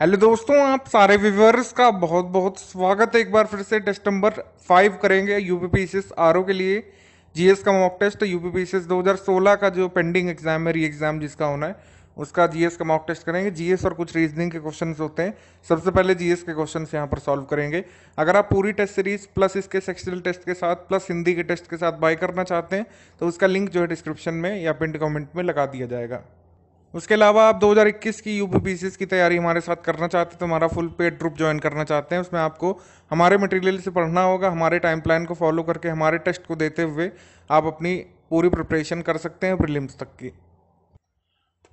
Hello दोस्तों आप सारे व्यूवर्स का बहुत बहुत स्वागत है एक बार फिर से टेस्ट नंबर फाइव करेंगे यू पी सी के लिए जीएस का mock test U P C 2016 का जो पेंडिंग एग्जाम है री एग्जाम जिसका होना है उसका जीएस का मॉक टेस्ट करेंगे जीएस और कुछ रीजनिंग के क्वेश्चन होते हैं सबसे पहले जीएस के क्वेश्चन यहाँ पर सॉल्व करेंगे अगर आप पूरी टेस्ट सीरीज प्लस इसके सेक्शनल टेस्ट के साथ प्लस हिंदी के टेस्ट के साथ बाय करना चाहते हैं तो उसका लिंक जो है डिस्क्रिप्शन में या पिंड कमेंट में लगा दिया जाएगा उसके अलावा आप 2021 की यू पी की तैयारी हमारे साथ करना चाहते हैं तो हमारा फुल पेड ग्रुप ज्वाइन करना चाहते हैं उसमें आपको हमारे मटेरियल से पढ़ना होगा हमारे टाइम प्लान को फॉलो करके हमारे टेस्ट को देते हुए आप अपनी पूरी प्रिपरेशन कर सकते हैं प्रिलिम्स तक की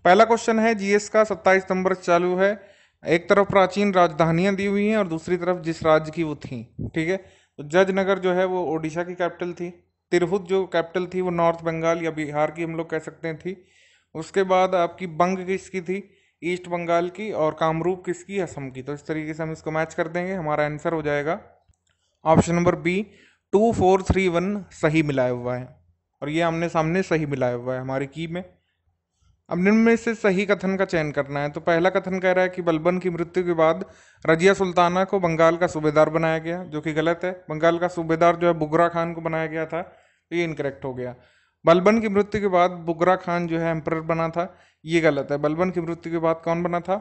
पहला क्वेश्चन है जीएस का 27 सितंबर चालू है एक तरफ प्राचीन राजधानियां दी हुई हैं और दूसरी तरफ जिस राज्य की वो थी ठीक है तो जज नगर जो है वो ओडिशा की कैपिटल थी तिरहुत जो कैपिटल थी वो नॉर्थ बंगाल या बिहार की हम लोग कह सकते हैं थी उसके बाद आपकी बंग किसकी थी ईस्ट बंगाल की और कामरूप किसकी असम की तो इस तरीके से हम इसको मैच कर देंगे हमारा आंसर हो जाएगा option number B two four three one सही मिलाया हुआ है और ये हमने सामने सही मिलाया हुआ है हमारी की में अब निम्न में से सही कथन का चयन करना है तो पहला कथन कह रहा है कि बलबन की मृत्यु के बाद रजिया सुल्ताना को बंगाल का सूबेदार बनाया गया जो कि गलत है बंगाल का सूबेदार जो है बुगरा खान को बनाया गया था तो ये इनकरेक्ट हो गया बलबन की मृत्यु के बाद बुगरा खान जो है एम्पर बना था ये गलत है बलबन की मृत्यु के बाद कौन बना था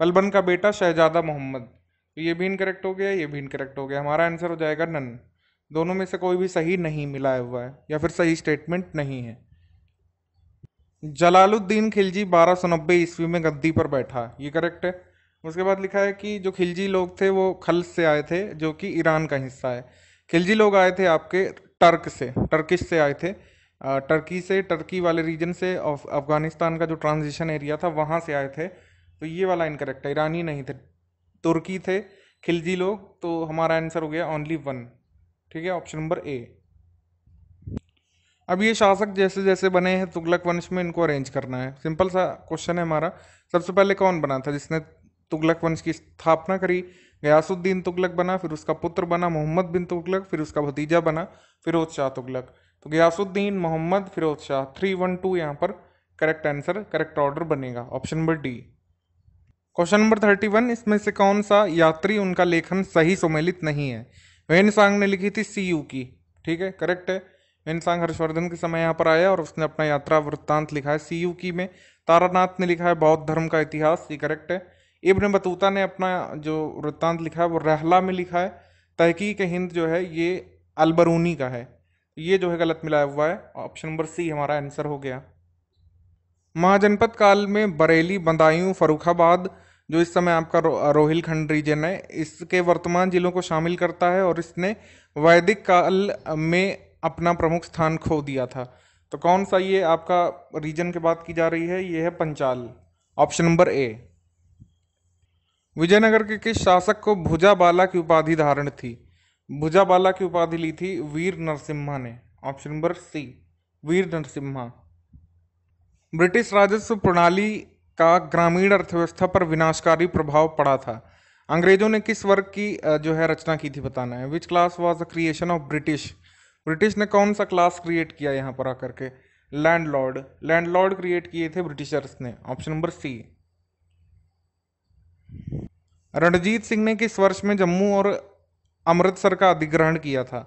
बलबन का बेटा शहजादा मोहम्मद तो ये भी इनकरेक्ट हो गया ये भी इनकरेक्ट हो गया हमारा आंसर हो जाएगा नन दोनों में से कोई भी सही नहीं मिलाया हुआ है या फिर सही स्टेटमेंट नहीं है जलालुद्दीन खिलजी बारह सौ नब्बे ईस्वी में गद्दी पर बैठा ये करेक्ट है उसके बाद लिखा है कि जो खिलजी लोग थे वो खल्स से आए थे जो कि ईरान का हिस्सा है खिलजी लोग आए थे आपके टर्क से टर्किश से आए थे टर्की से टर्की वाले रीजन से अफ़गानिस्तान का जो ट्रांजिशन एरिया था वहाँ से आए थे तो ये वाला इनकरेक्ट है ईरानी नहीं थे तुर्की थे खिलजी लोग तो हमारा आंसर हो गया ओनली वन ठीक है ऑप्शन नंबर ए अब ये शासक जैसे जैसे बने हैं तुगलक वंश में इनको अरेंज करना है सिंपल सा क्वेश्चन है हमारा सबसे पहले कौन बना था जिसने तुगलक वंश की स्थापना करी गयासुद्दीन तुगलक बना फिर उसका पुत्र बना मोहम्मद बिन तुगलक फिर उसका भतीजा बना फिरोज शाह तुगलक तो Ghiyasuddin Mohammad Firoz Shah three one two यहाँ पर करेक्ट आंसर करेक्ट ऑर्डर बनेगा option number D question number thirty one इसमें से कौन सा यात्री उनका लेखन सही सुमेलित नहीं है वेन सांग ने लिखी थी सी यू की ठीक है करेक्ट है वेन सांग हर्षवर्धन के समय यहाँ पर आया और उसने अपना यात्रा वृत्तांत लिखा है सी यू की में तारानाथ ने लिखा है बौद्ध धर्म का इतिहास ये करेक्ट है इब्न बतूता ने अपना जो वृत्तांत लिखा है वो रहला में लिखा है तहकीक हिंद जो है ये अलबरूनी का है ये जो है गलत मिलाया हुआ है ऑप्शन नंबर सी हमारा आंसर हो गया महाजनपद काल में बरेली बदायूं फरुखाबाद जो इस समय आपका रो, रोहिलखंड रीजन है इसके वर्तमान जिलों को शामिल करता है और इसने वैदिक काल में अपना प्रमुख स्थान खो दिया था तो कौन सा ये आपका रीजन की बात की जा रही है ये है Panchal option number A Vijayanagar के किस शासक को भुजाबाला की उपाधि धारण थी भुजाबाला की उपाधि ली थी वीर नरसिम्हा ने option number C Veer Narasimha British राजस्व प्रणाली का ग्रामीण अर्थव्यवस्था पर विनाशकारी प्रभाव पड़ा था अंग्रेजों ने किस वर्ग की जो है रचना की थी बताना है which class was the creation of British British ने कौन सा क्लास क्रिएट किया यहाँ पर आकर के लैंडलॉर्ड लैंडलॉर्ड क्रिएट किए थे ब्रिटिशर्स ने option number C Ranjit Singh ने किस वर्ष में जम्मू और अमृतसर का अधिग्रहण किया था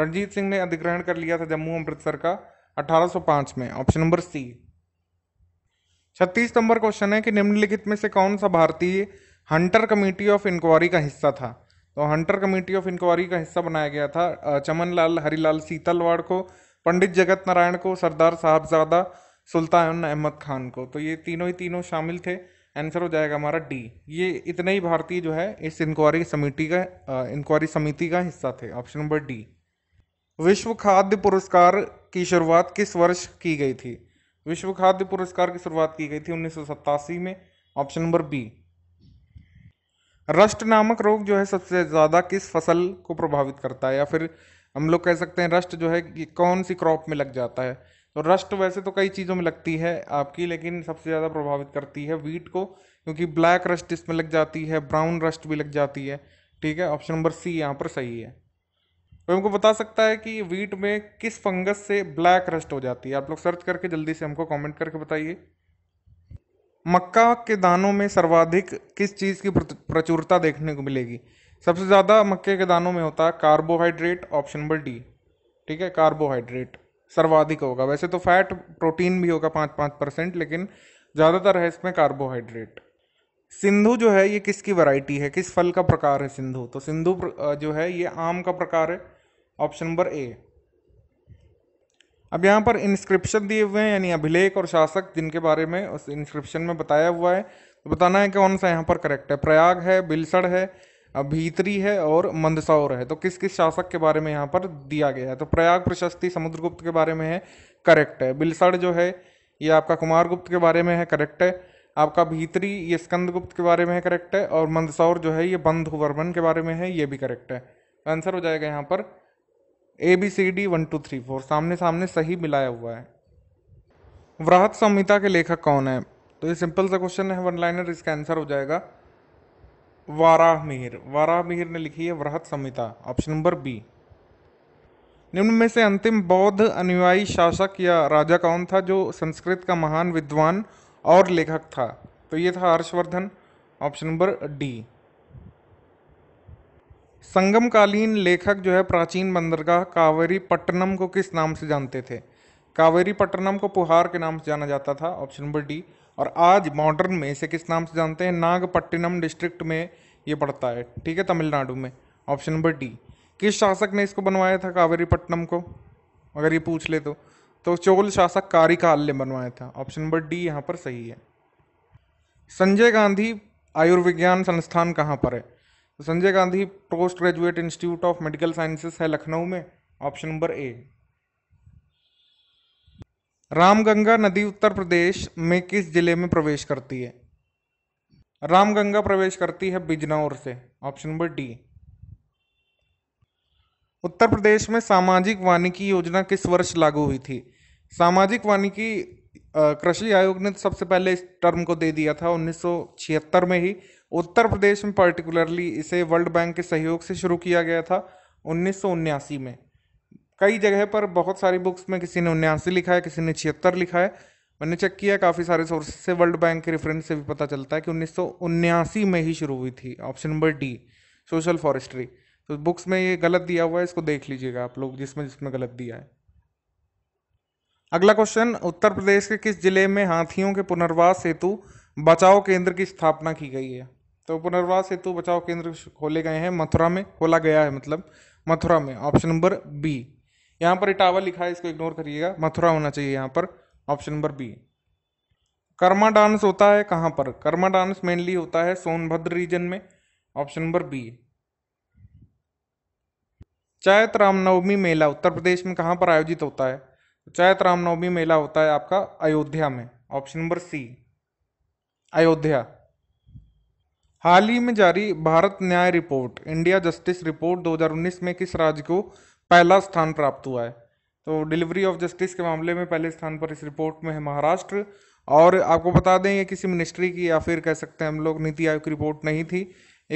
रणजीत सिंह ने अधिग्रहण कर लिया था जम्मू अमृतसर का 1805 में ऑप्शन नंबर सी छत्तीस नंबर क्वेश्चन है कि निम्नलिखित में से कौन सा भारतीय हंटर कमेटी ऑफ इंक्वायरी का हिस्सा था तो हंटर कमेटी ऑफ इंक्वायरी का हिस्सा बनाया गया था चमनलाल हरिलाल सीतलवाड़ को पंडित जगत नारायण को सरदार साहबजादा सुल्तान अहमद खान को तो ये तीनों ही तीनों शामिल थे आंसर हो जाएगा हमारा डी ये इतने ही भारतीय जो है इस इंक्वायरी समिति का इंक्वायरी समिति का हिस्सा थे ऑप्शन नंबर डी विश्व खाद्य पुरस्कार की शुरुआत किस वर्ष की गई थी विश्व खाद्य पुरस्कार की शुरुआत की गई थी उन्नीस में ऑप्शन नंबर बी रष्ट नामक रोग जो है सबसे ज़्यादा किस फसल को प्रभावित करता है या फिर हम लोग कह सकते हैं रष्ट जो है कि कौन सी क्रॉप में लग जाता है तो रस्ट वैसे तो कई चीज़ों में लगती है आपकी लेकिन सबसे ज़्यादा प्रभावित करती है वीट को क्योंकि ब्लैक रस्ट इसमें लग जाती है ब्राउन रस्ट भी लग जाती है ठीक है ऑप्शन नंबर सी यहाँ पर सही है तो हमको बता सकता है कि वीट में किस फंगस से ब्लैक रस्ट हो जाती है आप लोग सर्च करके जल्दी से हमको कमेंट करके बताइए मक्का के दानों में सर्वाधिक किस चीज़ की प्रचुरता देखने को मिलेगी सबसे ज़्यादा मक्के के दानों में होता है कार्बोहाइड्रेट ऑप्शन नंबर डी ठीक है कार्बोहाइड्रेट सर्वाधिक होगा वैसे तो फैट प्रोटीन भी होगा पाँच पाँच परसेंट लेकिन ज़्यादातर है इसमें कार्बोहाइड्रेट सिंधु जो है ये किसकी वैरायटी है किस फल का प्रकार है सिंधु तो सिंधु जो है ये आम का प्रकार है ऑप्शन नंबर ए अब यहाँ पर इंस्क्रिप्शन दिए हुए हैं यानी अभिलेख और शासक जिनके बारे में उस इंस्क्रिप्शन में बताया हुआ है तो बताना है कौन सा यहाँ पर करेक्ट है प्रयाग है बिलसड़ है भीतरी है और मंदसौर है तो किस किस शासक के बारे में यहाँ पर दिया गया है तो प्रयाग प्रशस्ति समुद्रगुप्त के बारे में है करेक्ट है बिलसड़ जो है ये आपका कुमारगुप्त के बारे में है करेक्ट है आपका भीतरी ये स्कंदगुप्त के बारे में है करेक्ट है और मंदसौर जो है ये बंधुवर्मन के बारे में है ये भी करेक्ट है आंसर हो जाएगा यहाँ पर A B C D one two three four सामने सामने सही मिलाया हुआ है वृहत संहिता के लेखक कौन है तो ये सिंपल सा क्वेश्चन है वन लाइनर इसका आंसर हो जाएगा वाराह मिहिर वाराह मिहिर ने लिखी है वृहत संहिता ऑप्शन नंबर बी निम्न में से अंतिम बौद्ध अनुयायी शासक या राजा कौन था जो संस्कृत का महान विद्वान और लेखक था तो ये था हर्षवर्धन ऑप्शन नंबर डी संगमकालीन लेखक जो है प्राचीन बंदरगाह कावेरी पट्टनम को किस नाम से जानते थे कावेरी पट्टनम को पुहार के नाम से जाना जाता था ऑप्शन नंबर डी और आज मॉडर्न में इसे किस नाम से जानते हैं नागपट्टिनम डिस्ट्रिक्ट में ये पड़ता है ठीक है तमिलनाडु में ऑप्शन नंबर डी किस शासक ने इसको बनवाया था कावेरीपट्टनम को अगर ये पूछ ले तो तो चोल शासक कारिकाल ने बनवाया था ऑप्शन नंबर डी यहाँ पर सही है संजय गांधी आयुर्विज्ञान संस्थान कहाँ पर है तो Sanjay Gandhi post graduate institute of medical sciences है लखनऊ में ऑप्शन नंबर ए रामगंगा नदी उत्तर प्रदेश में किस जिले में प्रवेश करती है रामगंगा प्रवेश करती है बिजनौर से option number D Uttar Pradesh में सामाजिक वानिकी योजना किस वर्ष लागू हुई थी सामाजिक वानिकी कृषि आयोग ने सबसे पहले इस टर्म को दे दिया था 1976 में ही उत्तर प्रदेश में पर्टिकुलरली इसे वर्ल्ड बैंक के सहयोग से शुरू किया गया था उन्नीस में कई जगह पर बहुत सारी बुक्स में किसी ने उन्यासी लिखा है किसी ने छिहत्तर लिखा है मैंने चेक किया काफ़ी सारे सोर्सेस से वर्ल्ड बैंक के रेफरेंस से भी पता चलता है कि उन्नीस में ही शुरू हुई थी option number D social forestry तो बुक्स में ये गलत दिया हुआ है इसको देख लीजिएगा आप लोग जिसमें जिसमें गलत दिया है अगला क्वेश्चन उत्तर प्रदेश के किस जिले में हाथियों के पुनर्वास हेतु बचाव केंद्र की स्थापना की गई है तो पुनर्वास हेतु बचाव केंद्र खोले गए हैं मथुरा में खोला गया है मतलब मथुरा में ऑप्शन नंबर बी यहाँ पर इटावा लिखा है इसको इग्नोर करिएगा मथुरा होना चाहिए यहाँ पर option number B Karma dance होता है कहाँ पर कर्मा डांस मेनली होता है सोनभद्र रीजन में ऑप्शन नंबर बी चैत रामनवमी मेला उत्तर प्रदेश में कहाँ पर आयोजित होता है चैत रामनवमी मेला होता है आपका अयोध्या में ऑप्शन नंबर सी अयोध्या हाल ही में जारी भारत न्याय रिपोर्ट इंडिया जस्टिस रिपोर्ट 2019 में किस राज्य को पहला स्थान प्राप्त हुआ है तो डिलीवरी ऑफ जस्टिस के मामले में पहले स्थान पर इस रिपोर्ट में है महाराष्ट्र और आपको बता दें ये किसी मिनिस्ट्री की या फिर कह सकते हैं हम लोग नीति आयोग की रिपोर्ट नहीं थी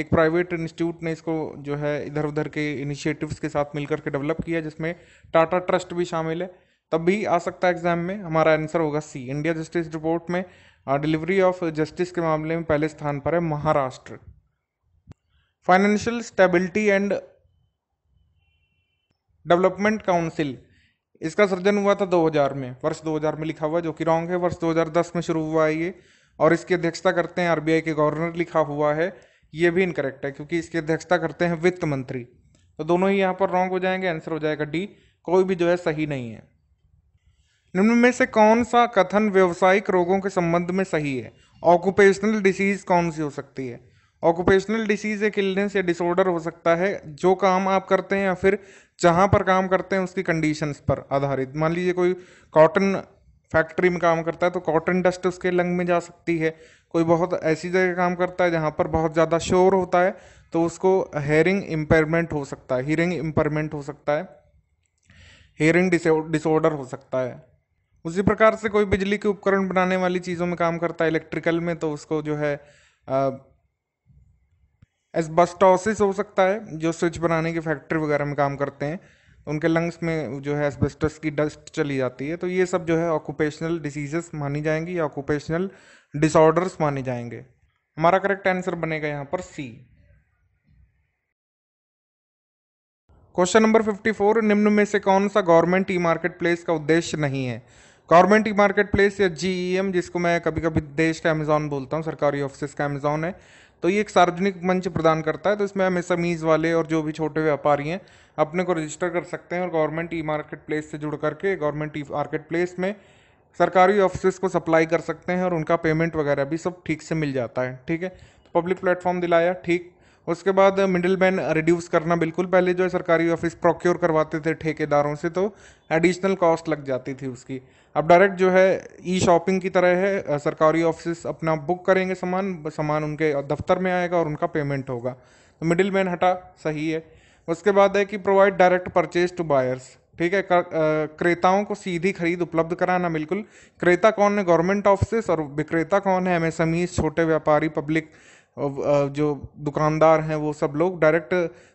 एक प्राइवेट इंस्टीट्यूट ने इसको जो है इधर उधर के इनिशिएटिव्स के साथ मिलकर के डेवलप किया जिसमें टाटा ट्रस्ट भी शामिल है तब भी आ सकता है एग्जाम में हमारा आंसर होगा सी इंडिया जस्टिस रिपोर्ट में डिलीवरी ऑफ जस्टिस के मामले में पहले स्थान पर है Maharashtra financial stability and development council इसका सृजन हुआ था 2000 में वर्ष 2000 में लिखा हुआ जो कि रॉन्ग है वर्ष 2010 में शुरू हुआ है ये और इसकी अध्यक्षता करते हैं आरबीआई के गवर्नर लिखा हुआ है ये भी इनकरेक्ट है क्योंकि इसकी अध्यक्षता करते हैं वित्त मंत्री तो दोनों ही यहाँ पर रॉन्ग हो जाएंगे आंसर हो जाएगा डी कोई भी जो है सही नहीं है निम्न में से कौन सा कथन व्यवसायिक रोगों के संबंध में सही है ऑक्यूपेशनल डिसीज कौन सी हो सकती है ऑक्यूपेशनल डिसीज एक इलनेस या डिसऑर्डर हो सकता है जो काम आप करते हैं या फिर जहाँ पर काम करते हैं उसकी कंडीशंस पर आधारित मान लीजिए कोई कॉटन फैक्ट्री में काम करता है तो कॉटन डस्ट उसके लंग में जा सकती है कोई बहुत ऐसी जगह काम करता है जहाँ पर बहुत ज़्यादा शोर होता है तो उसको हेयरिंग इम्पेयरमेंट हो सकता है हियरिंग इम्पेयरमेंट हो सकता है हेयरिंग डिसऑर्डर हो सकता है उसी प्रकार से कोई बिजली के उपकरण बनाने वाली चीज़ों में काम करता है इलेक्ट्रिकल में तो उसको जो है एस्बेस्टोसिस हो सकता है जो स्विच बनाने की फैक्ट्री वगैरह में काम करते हैं उनके लंग्स में जो है एस्बेस्टस की डस्ट चली जाती है तो ये सब जो है ऑक्यूपेशनल डिसीजेस मानी जाएंगी या ऑक्यूपेशनल डिसऑर्डर्स माने जाएंगे हमारा करेक्ट आंसर बनेगा यहाँ पर सी क्वेश्चन नंबर 54 निम्न में से कौन सा गवर्नमेंट ई मार्केट प्लेस का उद्देश्य नहीं है गवर्नमेंट ई मार्केट प्लेस या जी जिसको मैं कभी कभी देश का अमेजोन बोलता हूँ सरकारी ऑफिस का अमेजॉन है तो ये एक सार्वजनिक मंच प्रदान करता है तो इसमें एमएसएमईज वाले और जो भी छोटे व्यापारी हैं अपने को रजिस्टर कर सकते हैं और गवर्नमेंट ई मार्केट प्लेस से जुड़ करके गवर्नमेंट ई मार्केट प्लेस में सरकारी ऑफिस को सप्लाई कर सकते हैं और उनका पेमेंट वगैरह भी सब ठीक से मिल जाता है ठीक है तो पब्लिक प्लेटफॉर्म दिलाया ठीक उसके बाद मिडिल मैन रिड्यूस करना बिल्कुल पहले जो है सरकारी ऑफिस प्रोक्योर करवाते थे ठेकेदारों से तो एडिशनल कॉस्ट लग जाती थी उसकी अब डायरेक्ट जो है ई शॉपिंग की तरह है सरकारी ऑफिस अपना बुक करेंगे सामान सामान उनके दफ्तर में आएगा और उनका पेमेंट होगा तो मिडिल मैन हटा सही है उसके बाद है कि provide direct purchase to buyers ठीक है क्रेताओं को सीधी खरीद उपलब्ध कराना बिल्कुल क्रेता कौन है गवर्नमेंट ऑफिस और विक्रेता कौन है एम e, छोटे व्यापारी पब्लिक जो दुकानदार हैं वो सब लोग डायरेक्ट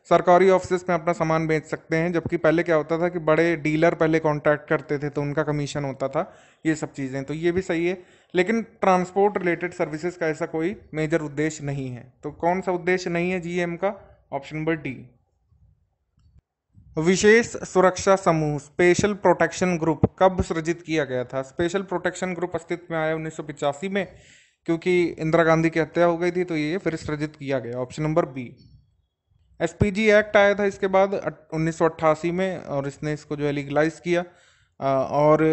सरकारी ऑफिस में अपना सामान बेच सकते हैं जबकि पहले क्या होता था कि बड़े डीलर पहले कॉन्टैक्ट करते थे तो उनका कमीशन होता था ये सब चीज़ें तो ये भी सही है लेकिन ट्रांसपोर्ट रिलेटेड सर्विसेज का ऐसा कोई मेजर उद्देश्य नहीं है तो कौन सा उद्देश्य नहीं है जी का ऑप्शन नंबर डी विशेष सुरक्षा समूह स्पेशल प्रोटेक्शन ग्रुप कब सृजित किया गया था स्पेशल प्रोटेक्शन ग्रुप अस्तित्व में आया उन्नीस में क्योंकि इंदिरा गांधी की हत्या हो गई थी तो ये फिर सृजित किया गया option number B S act आया था इसके बाद उन्नीस में और इसने इसको जो है लीगलाइज किया और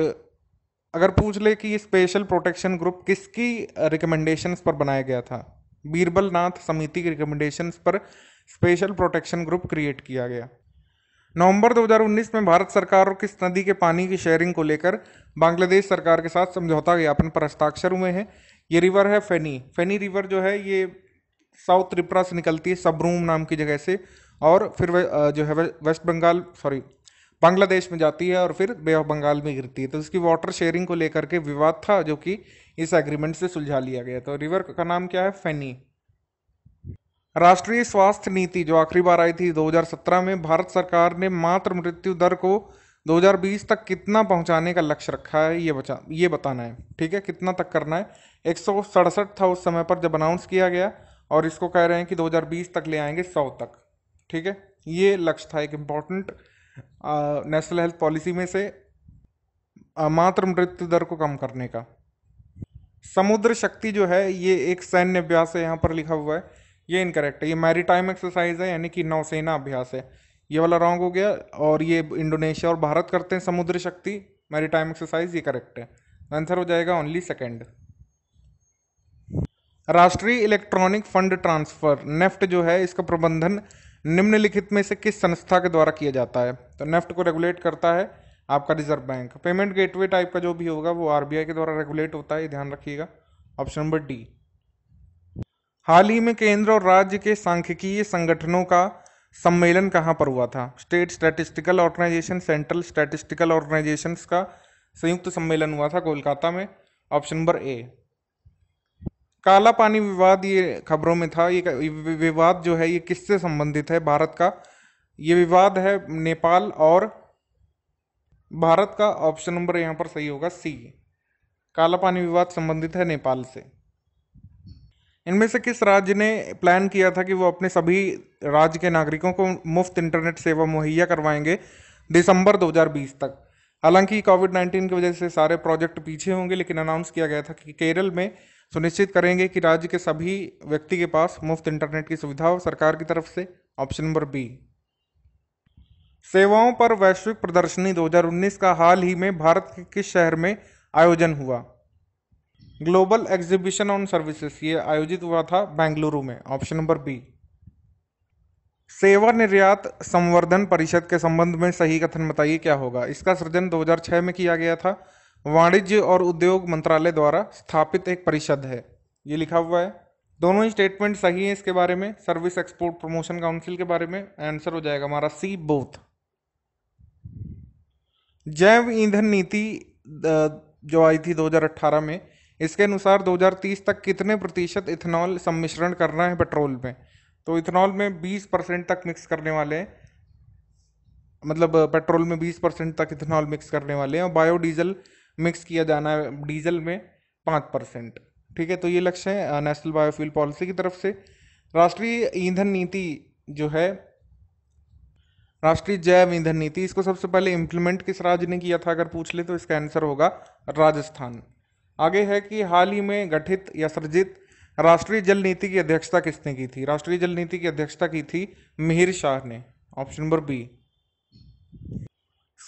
अगर पूछ ले कि ये स्पेशल प्रोटेक्शन ग्रुप किसकी रिकमेंडेशंस पर बनाया गया था बीरबल नाथ समिति की रिकमेंडेशंस पर स्पेशल प्रोटेक्शन ग्रुप क्रिएट किया गया नवंबर 2019 में भारत सरकार और किस नदी के पानी की शेयरिंग को लेकर बांग्लादेश सरकार के साथ समझौता ज्ञापन पर हस्ताक्षर हुए हैं ये रिवर है फेनी फेनी रिवर जो है ये साउथ त्रिपुरा से निकलती है सबरूम नाम की जगह से और फिर जो है वेस्ट बंगाल सॉरी बांग्लादेश में जाती है और फिर बे ऑफ बंगाल में गिरती है तो इसकी वाटर शेयरिंग को लेकर के विवाद था जो कि इस एग्रीमेंट से सुलझा लिया गया तो रिवर का नाम क्या है फैनी राष्ट्रीय स्वास्थ्य नीति जो आखिरी बार आई थी 2017 में भारत सरकार ने मातृ मृत्यु दर को 2020 तक कितना पहुंचाने का लक्ष्य रखा है ये बचा ये बताना है ठीक है कितना तक करना है एक था उस समय पर जब अनाउंस किया गया और इसको कह रहे हैं कि 2020 तक ले आएंगे 100 तक ठीक है ये लक्ष्य था एक इम्पॉर्टेंट नेशनल हेल्थ पॉलिसी में से आ, मात्र मृत्यु दर को कम करने का समुद्र शक्ति जो है ये एक सैन्य अभ्यास है यहाँ पर लिखा हुआ है ये इनकरेक्ट है ये मैरीटाइम एक्सरसाइज है यानी कि नौसेना अभ्यास है ये वाला रॉन्ग हो गया और ये इंडोनेशिया और भारत करते हैं समुद्र शक्ति मैरीटाइम एक्सरसाइज ये करेक्ट है आंसर हो जाएगा ओनली सेकेंड राष्ट्रीय इलेक्ट्रॉनिक फंड ट्रांसफर नेफ्ट जो है इसका प्रबंधन निम्नलिखित में से किस संस्था के द्वारा किया जाता है तो नेफ्ट को रेगुलेट करता है आपका reserve bank payment gateway type का जो भी होगा वो आरबीआई के द्वारा रेगुलेट होता है ध्यान रखिएगा ऑप्शन नंबर डी हाल ही में केंद्र और राज्य के सांख्यिकीय संगठनों का सम्मेलन कहाँ पर हुआ था state statistical organisation central statistical organisation का संयुक्त सम्मेलन हुआ था कोलकाता में ऑप्शन नंबर ए काला पानी विवाद ये खबरों में था ये विवाद जो है ये किससे संबंधित है भारत का ये विवाद है नेपाल और भारत का ऑप्शन नंबर यहाँ पर सही होगा सी काला पानी विवाद संबंधित है नेपाल से इनमें से किस राज्य ने प्लान किया था कि वो अपने सभी राज्य के नागरिकों को मुफ्त इंटरनेट सेवा मुहैया करवाएंगे दिसंबर 2020 तक हालांकि कोविड 19 की वजह से सारे प्रोजेक्ट पीछे होंगे लेकिन अनाउंस किया गया था कि केरल में सुनिश्चित करेंगे कि राज्य के सभी व्यक्ति के पास मुफ्त इंटरनेट की सुविधा हो सरकार की तरफ से ऑप्शन नंबर बी सेवाओं पर वैश्विक प्रदर्शनी 2019 का हाल ही में भारत के किस शहर में आयोजन हुआ ग्लोबल एग्जीबिशन ऑन सर्विसेज ये आयोजित हुआ था बेंगलुरु में ऑप्शन नंबर बी सेवा निर्यात संवर्धन परिषद के संबंध में सही कथन बताइए क्या होगा इसका सृजन 2006 में किया गया था वाणिज्य और उद्योग मंत्रालय द्वारा स्थापित एक परिषद है ये लिखा हुआ है दोनों ही स्टेटमेंट सही है इसके बारे में सर्विस एक्सपोर्ट प्रमोशन काउंसिल के बारे में आंसर हो जाएगा हमारा सी बोथ जैव ईंधन नीति जो आई थी 2018 में इसके अनुसार 2030 तक कितने प्रतिशत इथेनॉल सम्मिश्रण करना है पेट्रोल में तो इथेनॉल में 20 परसेंट तक मिक्स करने वाले हैं मतलब पेट्रोल में 20 परसेंट तक इथेनॉल मिक्स करने वाले हैं और बायोडीजल मिक्स किया जाना है डीजल में पाँच परसेंट ठीक है तो ये लक्ष्य है नेशनल बायोफ्यूल पॉलिसी की तरफ से राष्ट्रीय ईंधन नीति जो है राष्ट्रीय जैव ईंधन नीति इसको सबसे पहले इम्प्लीमेंट किस राज्य ने किया था अगर पूछ ले तो इसका आंसर होगा राजस्थान आगे है कि हाल ही में गठित या सृजित राष्ट्रीय जल नीति की अध्यक्षता किसने की थी राष्ट्रीय जल नीति की अध्यक्षता की थी मिहिर शाह ने ऑप्शन नंबर बी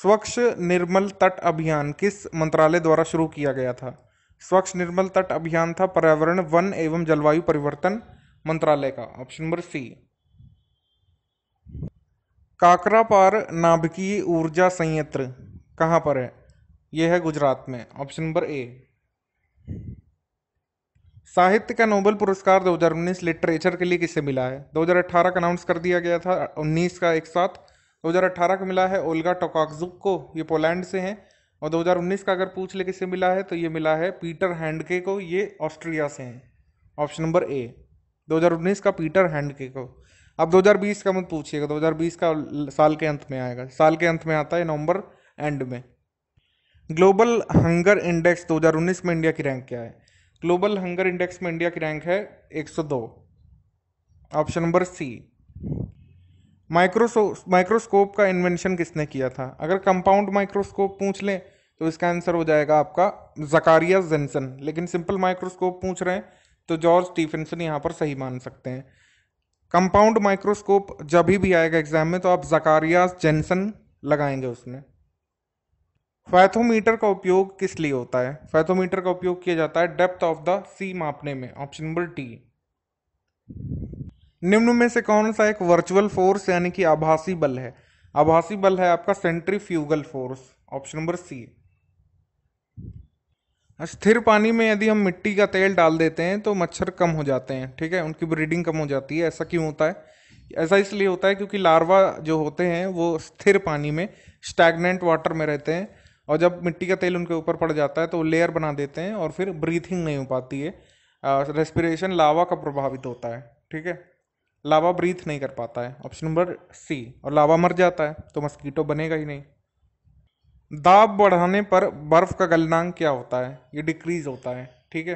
स्वच्छ निर्मल तट अभियान किस मंत्रालय द्वारा शुरू किया गया था स्वच्छ निर्मल तट अभियान था पर्यावरण वन एवं जलवायु परिवर्तन मंत्रालय का ऑप्शन नंबर सी काकरा पार नाभिकीय ऊर्जा संयंत्र कहाँ पर है यह है गुजरात में ऑप्शन नंबर ए साहित्य का नोबेल पुरस्कार 2019 लिटरेचर के लिए किसे मिला है 2018 का अनाउंस कर दिया गया था 19 का एक साथ 2018 का मिला है ओल्गा टोकॉक्जुक को ये पोलैंड से हैं और 2019 का अगर पूछ ले किसे मिला है तो ये मिला है पीटर हैंडके को ये ऑस्ट्रिया से हैं ऑप्शन नंबर ए 2019 का पीटर हैंडके को अब 2020 का मत पूछिएगा 2020 का साल के अंत में आएगा साल के अंत में आता है नवंबर एंड में ग्लोबल हंगर इंडेक्स 2019 में इंडिया की रैंक क्या है ग्लोबल हंगर इंडेक्स में इंडिया की रैंक है 102 ऑप्शन नंबर सी माइक्रोसो माइक्रोस्कोप का इन्वेंशन किसने किया था अगर कंपाउंड माइक्रोस्कोप पूछ लें तो इसका आंसर हो जाएगा आपका जकारिया जेंसन लेकिन सिंपल माइक्रोस्कोप पूछ रहे हैं तो जॉर्ज स्टीफेंसन यहाँ पर सही मान सकते हैं कंपाउंड माइक्रोस्कोप जब भी आएगा एग्जाम में तो आप जकारिया जेंसन लगाएंगे उसमें फैथोमीटर का उपयोग किस लिए होता है फैथोमीटर का उपयोग किया जाता है डेप्थ ऑफ द सी मापने में ऑप्शन नंबर टी निम्न में से कौन सा एक वर्चुअल फोर्स यानी कि आभासी बल है आभासी बल है आपका centrifugal force option number C स्थिर पानी में यदि हम मिट्टी का तेल डाल देते हैं तो मच्छर कम हो जाते हैं ठीक है उनकी ब्रीडिंग कम हो जाती है ऐसा क्यों होता है ऐसा इसलिए होता है क्योंकि लार्वा जो होते हैं वो स्थिर पानी में स्टैगनेंट वाटर में रहते हैं और जब मिट्टी का तेल उनके ऊपर पड़ जाता है तो वो लेयर बना देते हैं और फिर ब्रीथिंग नहीं हो पाती है रेस्पिरेशन लावा का प्रभावित होता है ठीक है लावा ब्रीथ नहीं कर पाता है ऑप्शन नंबर सी और लावा मर जाता है तो मस्कीटो बनेगा ही नहीं दाब बढ़ाने पर बर्फ का गलनांक क्या होता है ये डिक्रीज होता है ठीक है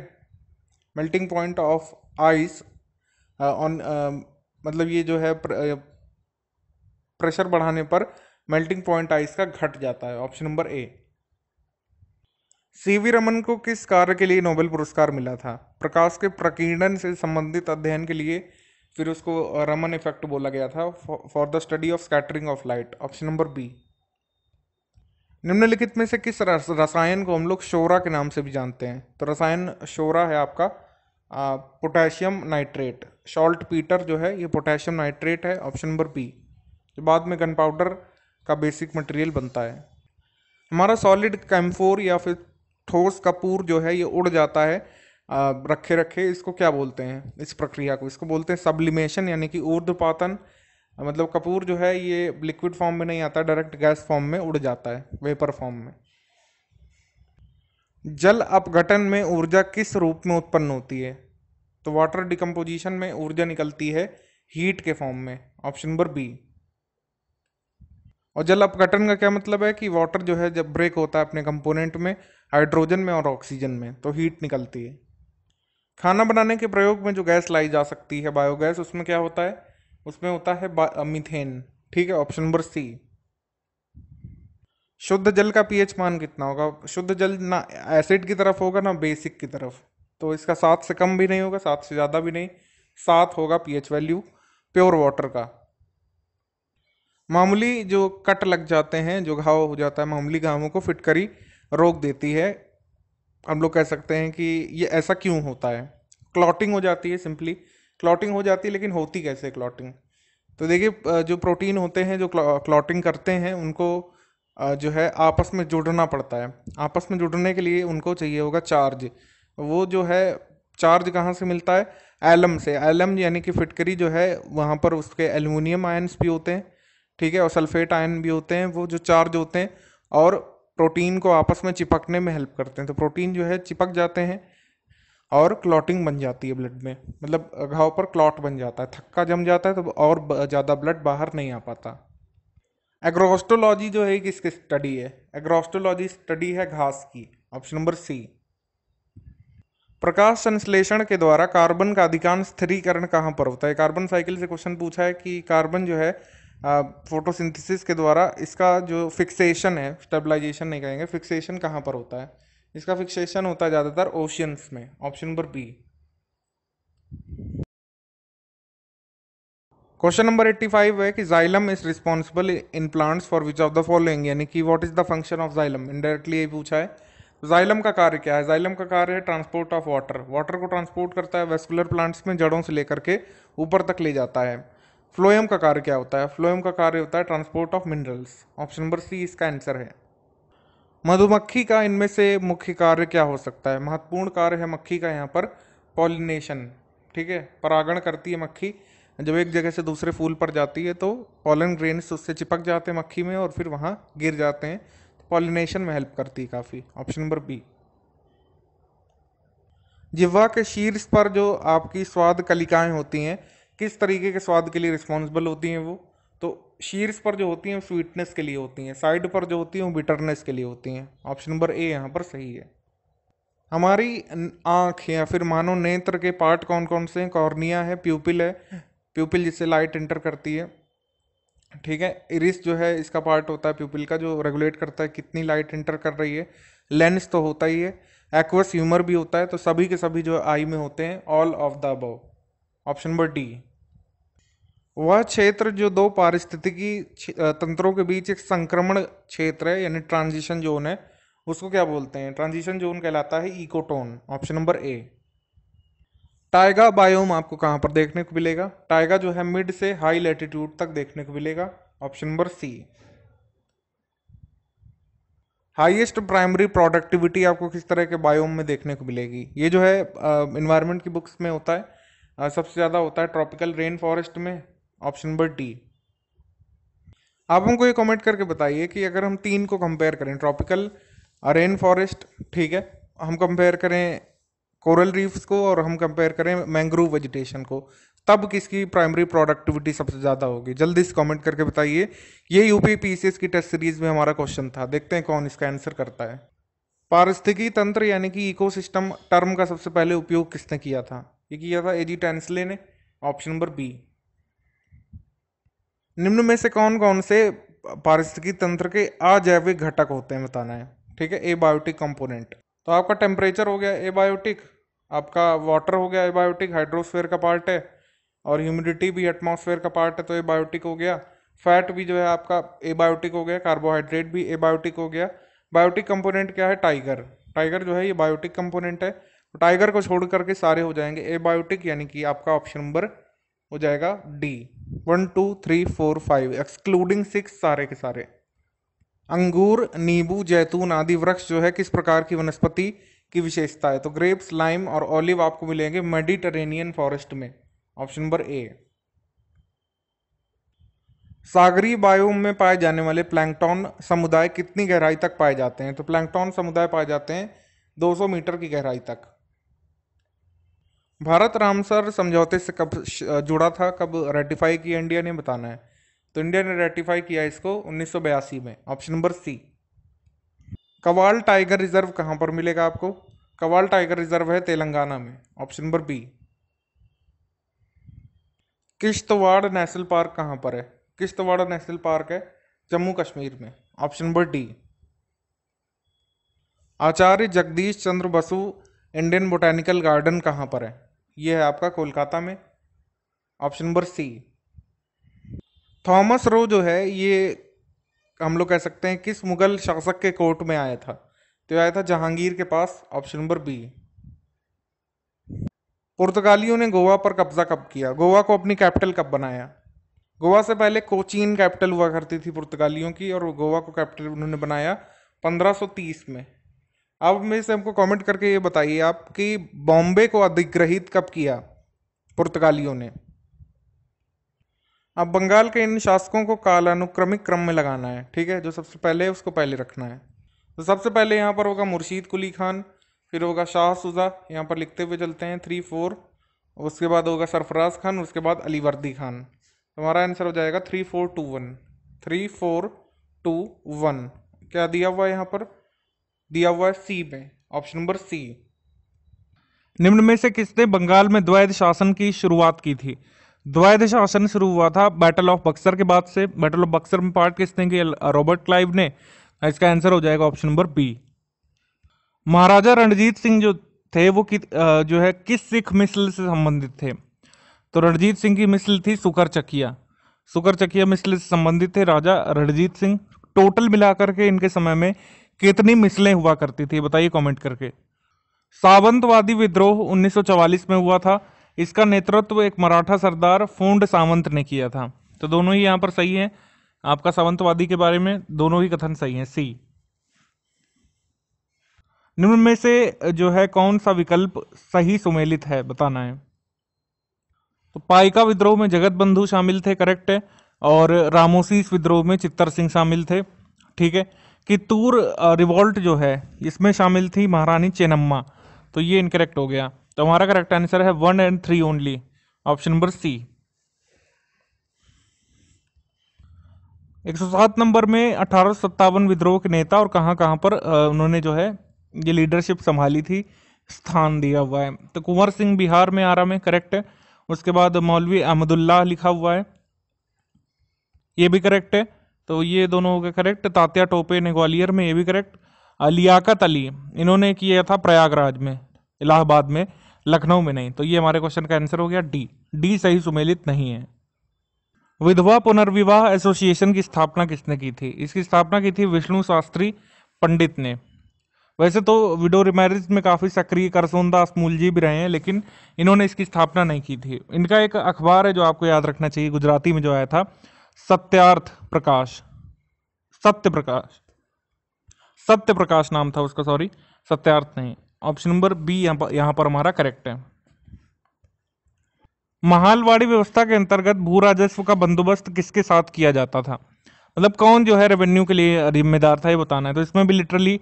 melting point of ice on मतलब ये जो है प्रेशर uh, बढ़ाने पर मेल्टिंग पॉइंट आइस का घट जाता है option number A C V Raman को किस कार्य के लिए नोबेल पुरस्कार मिला था प्रकाश के प्रकीर्णन से संबंधित अध्ययन के लिए फिर उसको रमन इफेक्ट बोला गया था for the study of scattering of light option number B निम्नलिखित में से किस रसायन को हम लोग शोरा के नाम से भी जानते हैं तो रसायन शोरा है आपका पोटेशियम नाइट्रेट शॉल्ट पीटर जो है ये पोटेशियम नाइट्रेट है ऑप्शन नंबर बी जो बाद में गन पाउडर का बेसिक मटेरियल बनता है हमारा सॉलिड कैम्फोर या फिर ठोस कपूर जो है ये उड़ जाता है रखे रखे इसको क्या बोलते हैं इस प्रक्रिया को इसको बोलते हैं सब्लिमेशन यानी कि ऊर्ध्वपातन मतलब कपूर जो है ये लिक्विड फॉर्म में नहीं आता डायरेक्ट गैस फॉर्म में उड़ जाता है वेपर फॉर्म में जल अपघटन में ऊर्जा किस रूप में उत्पन्न होती है तो वाटर डिकम्पोजिशन में ऊर्जा निकलती है हीट के फॉर्म में ऑप्शन नंबर बी और जल अपघटन का क्या मतलब है कि वाटर जो है जब ब्रेक होता है अपने कंपोनेंट में हाइड्रोजन में और ऑक्सीजन में तो हीट निकलती है खाना बनाने के प्रयोग में जो गैस लाई जा सकती है बायोगैस उसमें क्या होता है उसमें होता है मीथेन ठीक है ऑप्शन नंबर सी शुद्ध जल का पीएच मान कितना होगा शुद्ध जल ना एसिड की तरफ होगा ना बेसिक की तरफ तो इसका सात से कम भी नहीं होगा सात से ज़्यादा भी नहीं सात होगा पीएच वैल्यू प्योर वाटर का मामूली जो कट लग जाते हैं जो घाव हो जाता है मामूली घावों को फिटकरी रोक देती है हम लोग कह सकते हैं कि ये ऐसा क्यों होता है क्लॉटिंग हो जाती है सिंपली क्लॉटिंग हो जाती है लेकिन होती कैसे क्लॉटिंग तो देखिए जो प्रोटीन होते हैं जो क्लॉटिंग करते हैं उनको जो है आपस में जुड़ना पड़ता है आपस में जुड़ने के लिए उनको चाहिए होगा चार्ज वो जो है चार्ज कहाँ से मिलता है एलम से एलम यानी कि फिटकरी जो है वहाँ पर उसके एल्यूमिनियम आयन्स भी होते हैं ठीक है और सल्फेट आयन भी होते हैं वो जो चार्ज होते हैं और प्रोटीन को आपस में चिपकने में हेल्प करते हैं तो प्रोटीन जो है चिपक जाते हैं और क्लॉटिंग बन जाती है ब्लड में मतलब घाव पर क्लॉट बन जाता है थक्का जम जाता है तो और ज़्यादा ब्लड बाहर नहीं आ पाता एग्रोस्टोलॉजी जो है इसकी स्टडी है एग्रोस्टोलॉजी स्टडी है घास की ऑप्शन नंबर सी प्रकाश संश्लेषण के द्वारा कार्बन का अधिकांश स्थिरीकरण कहाँ पर होता है कार्बन साइकिल से क्वेश्चन पूछा है कि कार्बन जो है फोटोसिंथेसिस के द्वारा इसका जो फिक्सेशन है स्टेबलाइजेशन नहीं कहेंगे फिक्सेशन कहाँ पर होता है इसका फिक्सेशन होता है ज़्यादातर ओशियंस में option number B question number eighty five है कि xylem is responsible in plants for which of the following यानी कि what is the function of xylem indirectly ये पूछा है जाइलम का कार्य क्या है जाइलम का कार्य है ट्रांसपोर्ट ऑफ वाटर वाटर को ट्रांसपोर्ट करता है वेस्कुलर प्लांट्स में जड़ों से लेकर के ऊपर तक ले जाता है फ्लोएम का कार्य क्या होता है फ्लोएम का कार्य होता है transport of minerals option number C इसका आंसर है मधुमक्खी का इनमें से मुख्य कार्य क्या हो सकता है महत्वपूर्ण कार्य है मक्खी का यहाँ पर पॉलिनेशन ठीक है परागण करती है मक्खी जब एक जगह से दूसरे फूल पर जाती है तो पॉलन ग्रेन्स उससे चिपक जाते हैं मक्खी में और फिर वहाँ गिर जाते हैं तो पॉलिनेशन में हेल्प करती है काफ़ी ऑप्शन नंबर बी जिह्वा के शीर्ष पर जो आपकी स्वाद कलिकाएँ होती हैं किस तरीके के स्वाद के लिए रिस्पॉन्सिबल होती हैं वो तो शीर्स पर जो होती हैं वो स्वीटनेस के लिए होती हैं साइड पर जो होती हैं वो बिटरनेस के लिए होती हैं ऑप्शन नंबर ए यहाँ पर सही है हमारी आँख या फिर मानो नेत्र के पार्ट कौन कौन से हैं कॉर्निया है प्यूपिल है प्यूपिल जिससे लाइट एंटर करती है ठीक है इरिस जो है इसका पार्ट होता है प्यूपिल का जो रेगुलेट करता है कितनी लाइट एंटर कर रही है लेंस तो होता ही है एक्वस ह्यूमर भी होता है तो सभी के सभी जो आई में होते हैं all of the above option number D वह क्षेत्र जो दो पारिस्थितिकी तंत्रों के बीच एक संक्रमण क्षेत्र है यानी ट्रांजिशन जोन है उसको क्या बोलते हैं ट्रांजिशन जोन कहलाता है ecotone option number A taiga biome आपको कहाँ पर देखने को मिलेगा टाइगा जो है मिड से हाई लेटीट्यूड तक देखने को मिलेगा option number C highest primary productivity आपको किस तरह के बायोम में देखने को मिलेगी ये जो है इन्वायरमेंट की बुक्स में होता है सबसे ज़्यादा होता है ट्रॉपिकल रेन फॉरेस्ट में ऑप्शन नंबर डी आप हमको ये कमेंट करके बताइए कि अगर हम तीन को कंपेयर करें ट्रॉपिकल रेन फॉरेस्ट ठीक है हम कंपेयर करें कोरल रीफ्स को और हम कंपेयर करें मैंग्रोव वेजिटेशन को तब किसकी प्राइमरी प्रोडक्टिविटी सबसे ज़्यादा होगी जल्दी से कमेंट करके बताइए ये यूपी पीसीएस की टेस्ट सीरीज में हमारा क्वेश्चन था देखते हैं कौन इसका आंसर करता है पारिस्थितिकी तंत्र यानी कि इकोसिस्टम टर्म का सबसे पहले उपयोग किसने किया था ये किया था एजी टेंसले ने ऑप्शन नंबर बी निम्न में से कौन कौन से पारिस्थितिकी तंत्र के अजैविक घटक होते हैं बताना है ठीक है एबायोटिक कंपोनेंट तो आपका टेम्परेचर हो गया एबायोटिक आपका वाटर हो गया एबायोटिक हाइड्रोस्फेयर का पार्ट है और ह्यूमिडिटी भी एटमोसफेयर का पार्ट है तो एबायोटिक हो गया फैट भी जो है आपका एबायोटिक हो गया कार्बोहाइड्रेट भी एबायोटिक हो गया बायोटिक कंपोनेंट क्या है टाइगर टाइगर जो है ये बायोटिक कंपोनेंट है टाइगर को छोड़ करके सारे हो जाएंगे एबायोटिक यानी कि आपका ऑप्शन नंबर हो जाएगा D one two three four five excluding six सारे के सारे अंगूर नींबू जैतून आदि वृक्ष जो है किस प्रकार की वनस्पति की विशेषता है तो ग्रेप्स लाइम और ऑलिव आपको मिलेंगे मेडिटरेनियन फॉरेस्ट में ऑप्शन नंबर ए सागरी बायोम में पाए जाने वाले प्लैंकटॉन समुदाय कितनी गहराई तक पाए जाते हैं तो प्लैंकटॉन समुदाय पाए जाते हैं 200 मीटर की गहराई तक भारत रामसर समझौते से कब जुड़ा था कब रेटिफाई किया इंडिया ने बताना है तो इंडिया ने रेटिफाई किया इसको उन्नीस में option number C Kawal tiger reserve कहाँ पर मिलेगा आपको कवाल टाइगर रिजर्व है तेलंगाना में option number B Kishtwar national park कहाँ पर है किश्तवाड़ नेशनल पार्क है जम्मू कश्मीर में option number D Acharya Jagadish Chandra Bose Indian botanical garden कहाँ पर है ये है आपका कोलकाता में option number C Thomas Roe जो है ये हम लोग कह सकते हैं किस मुगल शासक के कोर्ट में आया था तो आया था जहांगीर के पास ऑप्शन नंबर बी पुर्तगालियों ने गोवा पर कब्जा कब किया गोवा को अपनी कैपिटल कब बनाया गोवा से पहले कोचीन कैपिटल हुआ करती थी पुर्तगालियों की और गोवा को कैपिटल उन्होंने बनाया 1530 में आप में से हमको कमेंट करके ये बताइए आप कि बॉम्बे को अधिग्रहित कब किया पुर्तगालियों ने अब बंगाल के इन शासकों को कालानुक्रमिक क्रम में लगाना है ठीक है जो सबसे पहले है उसको पहले रखना है तो सबसे पहले यहाँ पर होगा मुर्शीद कुली खान फिर होगा शाह सुजा यहाँ पर लिखते हुए चलते हैं थ्री फोर उसके बाद होगा सरफराज खान उसके बाद अलीवर्दी खान हमारा आंसर हो जाएगा three four two one three four two one क्या दिया हुआ है यहाँ पर दिया हुआ है सी में ऑप्शन नंबर सी निम्न में से किसने बंगाल में द्वैध शासन की शुरुआत की थी द्वैध शासन शुरू हुआ था बैटल ऑफ बक्सर के बाद से बैटल ऑफ बक्सर में पार्ट किसने किया रॉबर्ट क्लाइव ने इसका आंसर हो जाएगा option number B Maharaja Ranjit Singh जो थे वो कि जो है किस सिख मिसल से संबंधित थे तो रणजीत सिंह की मिसल थी सुकर चकिया सुकर चकिया मिसल से संबंधित थे राजा रणजीत सिंह टोटल मिलाकर के इनके समय में कितनी मिसलें हुआ करती थी बताइए कमेंट करके सावंतवादी विद्रोह 1944 में हुआ था इसका नेतृत्व एक मराठा सरदार फोंड सावंत ने किया था तो दोनों ही यहां पर सही है आपका सावंतवादी के बारे में दोनों ही कथन सही है सी निम्न में से जो है कौन सा विकल्प सही सुमेलित है बताना है तो पाइका विद्रोह में जगत बंधु शामिल थे करेक्ट है और रामोसीस विद्रोह में चित्तर सिंह शामिल थे ठीक है कि तूर रिवॉल्ट जो है इसमें शामिल थी महारानी चेनम्मा तो ये इनकरेक्ट हो गया तो हमारा करेक्ट आंसर है one and three only option number C एक सौ सात नंबर में अठारह सत्तावन विद्रोह के नेता और कहाँ कहाँ पर उन्होंने जो है ये लीडरशिप संभाली थी स्थान दिया हुआ है तो कुंवर सिंह बिहार में आ रहा में करेक्ट है उसके बाद मौलवी अहमदुल्ला लिखा हुआ है ये भी करेक्ट है तो ये दोनों हो गए करेक्ट तात्या टोपे ने ग्वालियर में ये भी करेक्ट अलियाकत अली इन्होंने किया था प्रयागराज में इलाहाबाद में लखनऊ में नहीं तो ये हमारे क्वेश्चन का आंसर हो गया डी डी सही सुमेलित नहीं है विधवा पुनर्विवाह एसोसिएशन की स्थापना किसने की थी इसकी स्थापना की थी विष्णु शास्त्री पंडित ने वैसे तो विडो रिमैरिज में काफ़ी सक्रिय करसोनदास मूल जी भी रहे हैं लेकिन इन्होंने इसकी स्थापना नहीं की थी इनका एक अखबार है जो आपको याद रखना चाहिए गुजराती में जो आया था सत्यार्थ प्रकाश सत्य प्रकाश सत्य प्रकाश नाम था उसका सॉरी सत्यार्थ नहीं ऑप्शन नंबर बी यहाँ पर पर हमारा करेक्ट है महालवाड़ी व्यवस्था के अंतर्गत भू राजस्व का बंदोबस्त किसके साथ किया जाता था मतलब कौन जो है रेवेन्यू के लिए जिम्मेदार था ये बताना है तो इसमें भी लिटरली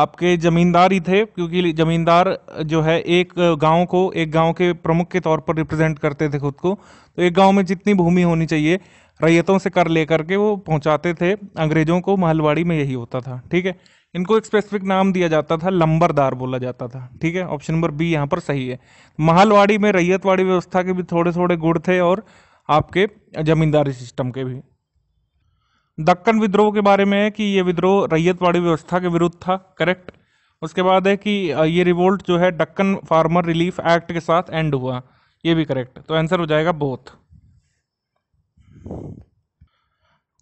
आपके जमींदार ही थे क्योंकि जमींदार जो है एक गांव को एक गांव के प्रमुख के तौर पर रिप्रेजेंट करते थे खुद को तो एक गांव में जितनी भूमि होनी चाहिए रैयतों से कर लेकर के वो पहुंचाते थे अंग्रेज़ों को महलवाड़ी में यही होता था ठीक है इनको एक स्पेसिफिक नाम दिया जाता था लंबरदार बोला जाता था ठीक है ऑप्शन नंबर बी यहाँ पर सही है महलवाड़ी में रैयतवाड़ी व्यवस्था के भी थोड़े थोड़े गुड़ थे और आपके जमींदारी सिस्टम के भी दक्कन विद्रोह के बारे में है कि ये विद्रोह रैयतवाड़ी व्यवस्था के विरुद्ध था करेक्ट उसके बाद है कि ये रिवोल्ट जो है डक्कन फार्मर रिलीफ एक्ट के साथ एंड हुआ ये भी करेक्ट तो आंसर हो जाएगा बोथ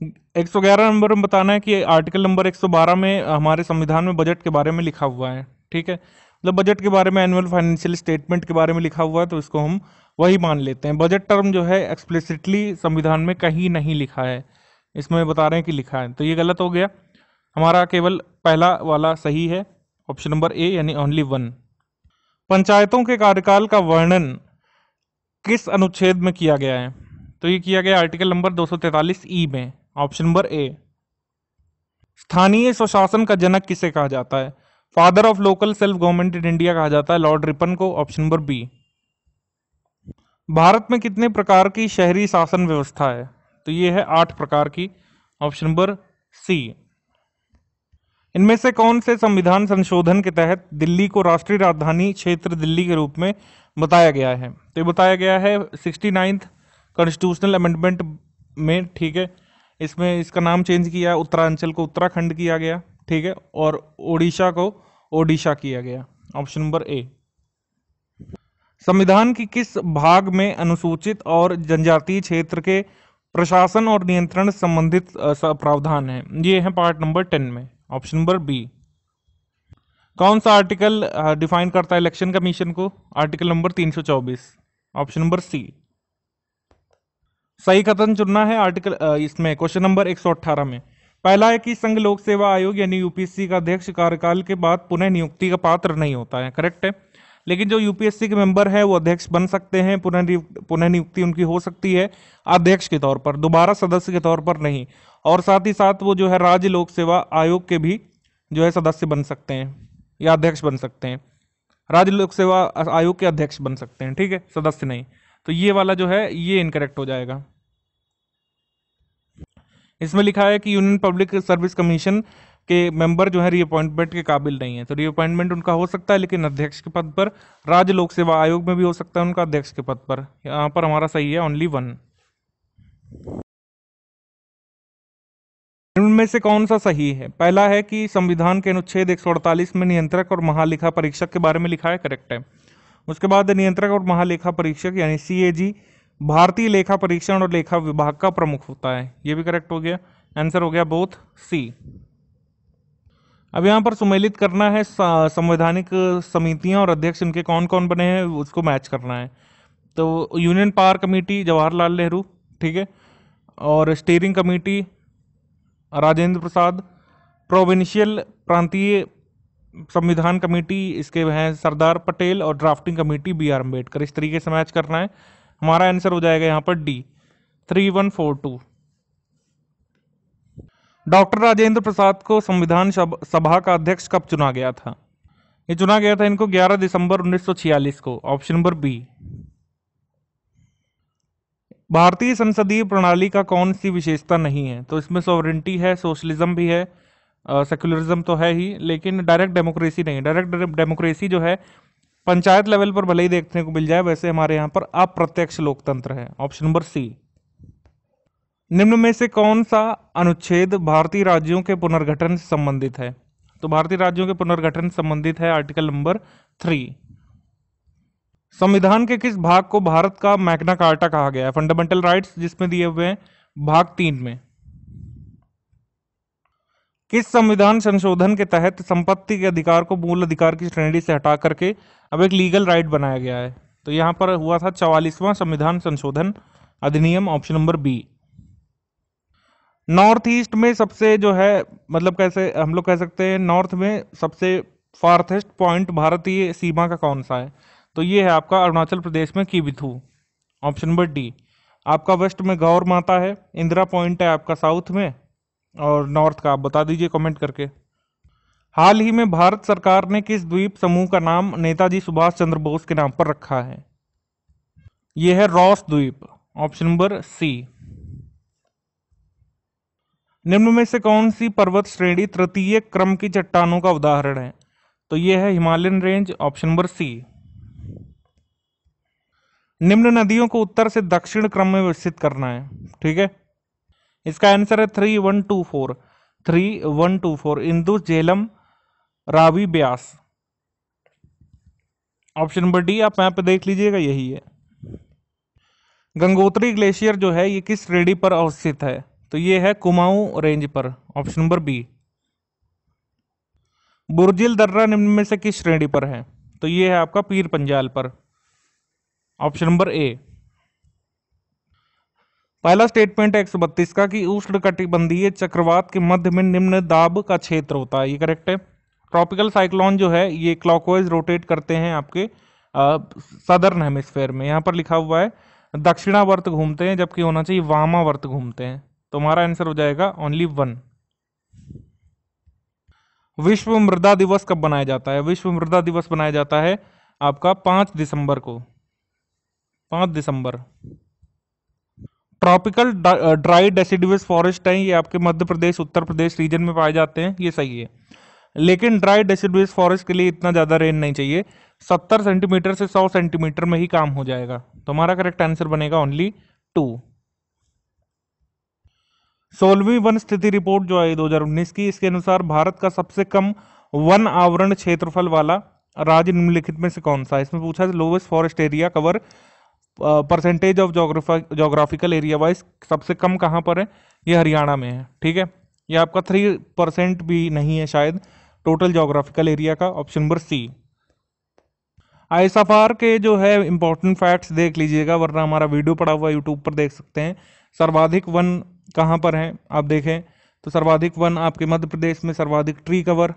एक सौ ग्यारह नंबर में बताना है कि आर्टिकल नंबर एक सौ बारह में हमारे संविधान में बजट के बारे में लिखा हुआ है ठीक है मतलब बजट के बारे में एनुअल फाइनेंशियल स्टेटमेंट के बारे में लिखा हुआ है तो इसको हम वही मान लेते हैं बजट टर्म जो है एक्सप्लिसिटली संविधान में कहीं नहीं लिखा है इसमें बता रहे हैं कि लिखा है तो ये गलत हो गया हमारा केवल पहला वाला सही है ऑप्शन नंबर ए यानी ओनली वन पंचायतों के कार्यकाल का वर्णन किस अनुच्छेद में किया गया है तो ये किया गया आर्टिकल नंबर दो ई e में ऑप्शन नंबर ए स्थानीय स्वशासन का जनक किसे कहा जाता है father of local self government in India कहा जाता है लॉर्ड रिपन को ऑप्शन नंबर बी भारत में कितने प्रकार की शहरी शासन व्यवस्था है तो ये है आठ प्रकार की ऑप्शन नंबर सी इनमें से कौन से संविधान संशोधन के तहत दिल्ली को राष्ट्रीय राजधानी क्षेत्र दिल्ली के रूप में बताया गया है तो बताया गया है सिक्सटी नाइन्थ कॉन्स्टिट्यूशनल अमेंडमेंट में ठीक है इसमें इसका नाम चेंज किया उत्तरांचल को उत्तराखंड किया गया ठीक है और ओडिशा को ओडिशा किया गया ऑप्शन नंबर ए संविधान की किस भाग में अनुसूचित और जनजातीय क्षेत्र के प्रशासन और नियंत्रण संबंधित प्रावधान है ये है पार्ट नंबर टेन में ऑप्शन नंबर बी कौन सा आर्टिकल डिफाइन करता है इलेक्शन कमीशन को article number 324 option number C सही कथन चुनना है आर्टिकल इसमें क्वेश्चन नंबर 118 में पहला है कि संघ लोक सेवा आयोग यानी यूपीएससी का अध्यक्ष कार्यकाल के बाद पुनः नियुक्ति का पात्र नहीं होता है करेक्ट है लेकिन जो यूपीएससी के मेंबर है वो अध्यक्ष बन सकते हैं पुनः पुनः नियुक्ति उनकी हो सकती है अध्यक्ष के तौर पर दोबारा सदस्य के तौर पर नहीं और साथ ही साथ वो जो है राज्य लोक सेवा आयोग के भी जो है सदस्य बन सकते हैं या अध्यक्ष बन सकते हैं राज्य लोक सेवा आयोग के अध्यक्ष बन सकते हैं ठीक है सदस्य नहीं तो ये वाला जो है ये इनकरेक्ट हो जाएगा इसमें लिखा है कि यूनियन पब्लिक सर्विस कमीशन के मेंबर जो है रीअपॉइंटमेंट के काबिल नहीं है तो रीअपॉइंटमेंट उनका हो सकता है लेकिन अध्यक्ष के पद पर राज्य लोक सेवा आयोग में भी हो सकता है उनका अध्यक्ष के पद पर यहाँ पर हमारा सही है ओनली वन में से कौन सा सही है पहला है कि संविधान के अनुच्छेद 148 में नियंत्रक और महालिखा परीक्षक के बारे में लिखा है करेक्ट है उसके बाद नियंत्रक और महालेखा परीक्षक यानी सी भारतीय लेखा परीक्षण और लेखा विभाग का प्रमुख होता है ये भी करेक्ट हो गया आंसर हो गया बोथ सी अब यहाँ पर सुमेलित करना है संवैधानिक समितियाँ और अध्यक्ष इनके कौन कौन बने हैं उसको मैच करना है तो union power committee Jawaharlal Nehru ठीक है और steering committee Rajendra Prasad provincial प्रांतीय संविधान कमेटी इसके हैं सरदार पटेल और drafting committee B R Ambedkar इस तरीके से मैच करना है हमारा आंसर हो जाएगा यहाँ पर D three one four two doctor Rajendra Prasad को संविधान सभा का अध्यक्ष कब चुना गया था ये चुना गया था इनको 11 दिसंबर 1946 को ऑप्शन नंबर बी भारतीय संसदीय प्रणाली का कौन सी विशेषता नहीं है तो इसमें सॉवरेंटी है सोशलिज्म भी है सेक्युलरिज्म तो है ही लेकिन डायरेक्ट डेमोक्रेसी नहीं डायरेक्ट डेमोक्रेसी जो है पंचायत लेवल पर भले ही देखने को मिल जाए वैसे हमारे यहाँ पर अप्रत्यक्ष लोकतंत्र है ऑप्शन नंबर सी निम्न में से कौन सा अनुच्छेद भारतीय राज्यों के पुनर्गठन से संबंधित है तो भारतीय राज्यों के पुनर्गठन संबंधित है आर्टिकल नंबर थ्री संविधान के किस भाग को भारत का मैग्ना कार्टा कहा गया है फंडामेंटल राइट्स जिसमें दिए हुए हैं भाग तीन में किस संविधान संशोधन के तहत संपत्ति के अधिकार को मूल अधिकार की श्रेणी से हटा करके अब एक लीगल राइट बनाया गया है तो यहाँ पर हुआ था चवालीसवां संविधान संशोधन अधिनियम option number B north east में सबसे जो है मतलब कैसे हम लोग कह सकते हैं नॉर्थ में सबसे फार्थेस्ट पॉइंट भारतीय सीमा का कौन सा है तो ये है आपका अरुणाचल प्रदेश में कीबिथू ऑप्शन नंबर डी आपका वेस्ट में गौर माता है इंदिरा पॉइंट है आपका साउथ में और नॉर्थ का आप बता दीजिए कमेंट करके हाल ही में भारत सरकार ने किस द्वीप समूह का नाम नेताजी सुभाष चंद्र बोस के नाम पर रखा है यह है रॉस द्वीप ऑप्शन नंबर सी निम्न में से कौन सी पर्वत श्रेणी तृतीय क्रम की चट्टानों का उदाहरण है तो यह है Himalayan range option number C निम्न नदियों को उत्तर से दक्षिण क्रम में विकसित करना है ठीक है इसका आंसर है three one two four three one two four इंदु Jhelum Ravi Beas option number D आप यहां पे देख लीजिएगा यही है गंगोत्री ग्लेशियर जो है ये किस श्रेणी पर अवस्थित है तो ये है कुमाऊं रेंज पर ऑप्शन नंबर बी बुरजिल दर्रा निम्न में से किस श्रेणी पर है तो ये है आपका पीर पंजाल पर ऑप्शन नंबर ए पहला स्टेटमेंट है एक का कि उष्ण कटिबंधीय चक्रवात के मध्य में निम्न दाब का क्षेत्र होता है ये करेक्ट है ट्रॉपिकल साइक्लोन जो है ये क्लॉकवाइज रोटेट करते हैं आपके सदर्न हेमिस्फेयर में यहाँ पर लिखा हुआ है दक्षिणावर्त घूमते हैं जबकि होना चाहिए वामावर्त घूमते हैं तो हमारा आंसर हो जाएगा ओनली वन विश्व मृदा दिवस कब बनाया जाता है विश्व मृदा दिवस बनाया जाता है आपका पांच दिसंबर को पांच दिसंबर ट्रॉपिकल ड्राई डेसिडिवस फॉरेस्ट हैं ये आपके मध्य प्रदेश उत्तर प्रदेश रीजन में पाए जाते हैं ये सही है लेकिन ड्राई डेसिडिवस फॉरेस्ट के लिए इतना ज़्यादा रेन नहीं चाहिए सत्तर सेंटीमीटर से सौ सेंटीमीटर में ही काम हो जाएगा तो हमारा करेक्ट आंसर बनेगा ओनली टू सोलहवीं वन स्थिति रिपोर्ट जो आई उन्नीस की इसके अनुसार भारत का सबसे कम वन आवरण क्षेत्रफल वाला राज्य निम्नलिखित में से कौन सा इसमें पूछा lowest forest area cover percentage of जोग्राफा जोग्राफिकल एरिया वाइज सबसे कम कहाँ पर है ये हरियाणा में है ठीक है ये आपका थ्री परसेंट भी नहीं है शायद टोटल जोग्राफिकल एरिया का ऑप्शन नंबर सी आईएसएफआर के जो है इंपॉर्टेंट फैक्ट्स देख लीजिएगा वरना हमारा वीडियो पड़ा हुआ यूट्यूब पर देख सकते हैं सर्वाधिक वन कहाँ पर है आप देखें तो सर्वाधिक वन आपके मध्य प्रदेश में सर्वाधिक ट्री कवर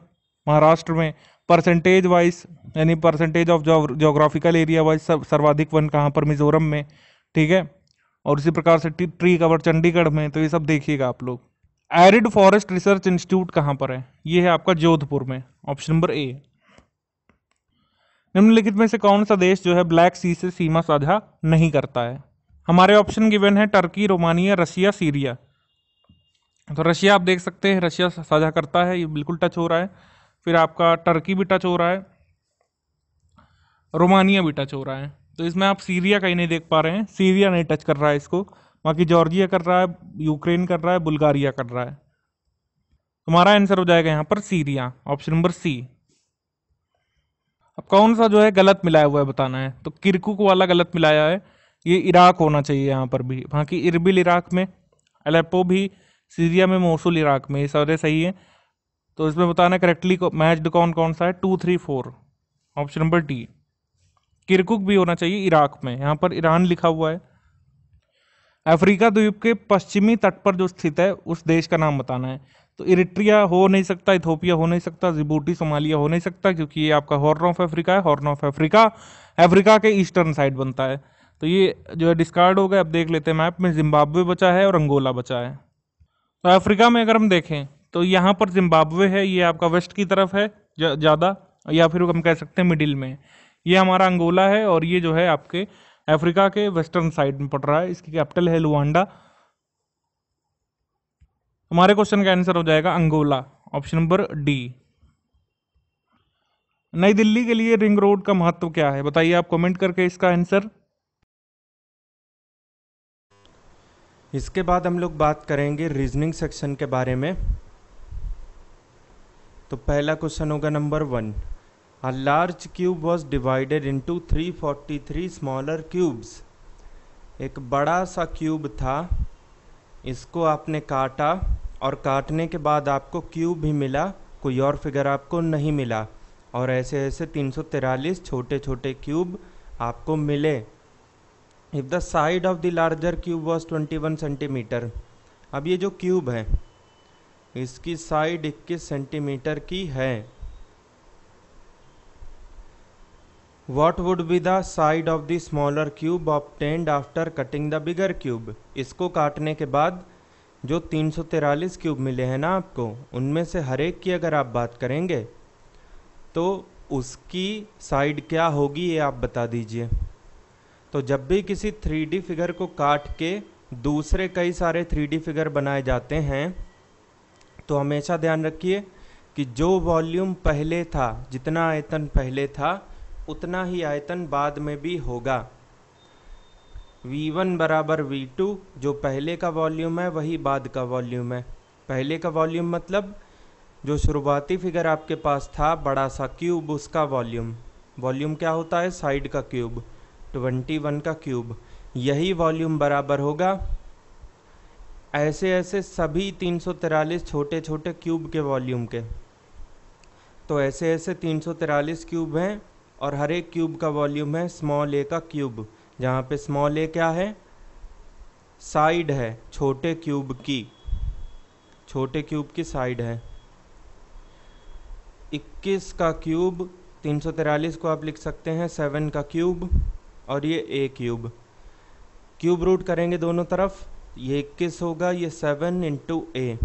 महाराष्ट्र में परसेंटेज वाइज यानी percentage of geographical area wise सर्वाधिक वन कहाँ पर मिजोरम में ठीक है और इसी प्रकार से ट्री कवर चंडीगढ़ में तो ये सब देखिएगा आप लोग एरिड फॉरेस्ट रिसर्च इंस्टीट्यूट कहाँ पर है ये है आपका जोधपुर में ऑप्शन नंबर ए निम्नलिखित में से कौन सा देश जो है ब्लैक सी से सीमा साझा नहीं करता है हमारे ऑप्शन गिवन है टर्की रोमानिया रशिया सीरिया तो रशिया आप देख सकते हैं रशिया साझा करता है ये बिल्कुल टच हो रहा है फिर आपका टर्की भी टच हो रहा है रोमानिया भी टच हो रहा है तो इसमें आप सीरिया कहीं नहीं देख पा रहे हैं सीरिया नहीं टच कर रहा है इसको बाकी जॉर्जिया कर रहा है यूक्रेन कर रहा है बुल्गारिया कर रहा है हमारा आंसर हो जाएगा यहाँ पर सीरिया ऑप्शन नंबर सी अब कौन सा जो है गलत मिलाया हुआ है बताना है तो किरकुक वाला गलत मिलाया है ये इराक होना चाहिए यहाँ पर भी बाकी इरबिल इराक में अलेपो भी सीरिया में मोसुल इराक में ये सारे सही है तो इसमें बताना करेक्टली मैच्ड कौन कौन सा है two three four option number D Kirkuk भी होना चाहिए इराक में यहाँ पर ईरान लिखा हुआ है अफ्रीका द्वीप के पश्चिमी तट पर जो स्थित है उस देश का नाम बताना है तो इरिट्रिया हो नहीं सकता इथोपिया हो नहीं सकता जिबूटी सोमालिया हो नहीं सकता क्योंकि ये आपका हॉर्न ऑफ अफ्रीका है हॉर्न ऑफ अफ्रीका अफ्रीका के ईस्टर्न साइड बनता है तो ये जो है डिस्कार्ड हो गया अब देख लेते हैं मैप में जिम्बाब्वे बचा है और अंगोला बचा है तो अफ्रीका में अगर हम देखें तो यहाँ पर जिम्बाब्वे है ये आपका वेस्ट की तरफ है ज़्यादा या फिर हम कह सकते हैं मिडिल में ये हमारा अंगोला है और ये जो है आपके अफ्रीका के वेस्टर्न साइड में पड़ रहा है इसकी कैपिटल है लुआंडा हमारे क्वेश्चन का आंसर हो जाएगा अंगोला ऑप्शन नंबर डी नई दिल्ली के लिए रिंग रोड का महत्व क्या है बताइए आप कमेंट करके इसका आंसर इसके बाद हम लोग बात करेंगे रीजनिंग सेक्शन के बारे में तो पहला क्वेश्चन होगा number one a large cube was divided into three forty three smaller cubes एक बड़ा सा क्यूब था इसको आपने काटा और काटने के बाद आपको क्यूब भी मिला कोई और फिगर आपको नहीं मिला और ऐसे ऐसे तीन सौ तिरालीस छोटे छोटे क्यूब आपको मिले if the side of the larger cube was twenty one centimetre अब ये जो क्यूब है इसकी साइड 21 सेंटीमीटर की है what would be the side of the smaller cube tend after cutting the bigger cube इसको काटने के बाद जो तीन क्यूब मिले हैं ना आपको उनमें से हर एक की अगर आप बात करेंगे तो उसकी साइड क्या होगी ये आप बता दीजिए तो जब भी किसी थ्री फिगर को काट के दूसरे कई सारे थ्री फिगर बनाए जाते हैं तो हमेशा ध्यान रखिए कि जो वॉल्यूम पहले था जितना आयतन पहले था उतना ही आयतन बाद में भी होगा V1 बराबर वी जो पहले का वॉल्यूम है वही बाद का वॉल्यूम है पहले का वॉल्यूम मतलब जो शुरुआती फिगर आपके पास था बड़ा सा क्यूब उसका वॉल्यूम वॉल्यूम क्या होता है साइड का क्यूब 21 का क्यूब यही वॉल्यूम बराबर होगा ऐसे ऐसे सभी तीन छोटे छोटे क्यूब के वॉल्यूम के तो ऐसे ऐसे तीन क्यूब हैं और हर एक क्यूब का वॉल्यूम है स्मॉल ए का क्यूब जहाँ पे स्मॉल ए क्या है साइड है छोटे क्यूब की छोटे क्यूब की साइड है 21 का क्यूब तीन को आप लिख सकते हैं 7 का क्यूब और ये ए क्यूब क्यूब रूट करेंगे दोनों तरफ ये इक्कीस होगा ये सेवन इंटू ए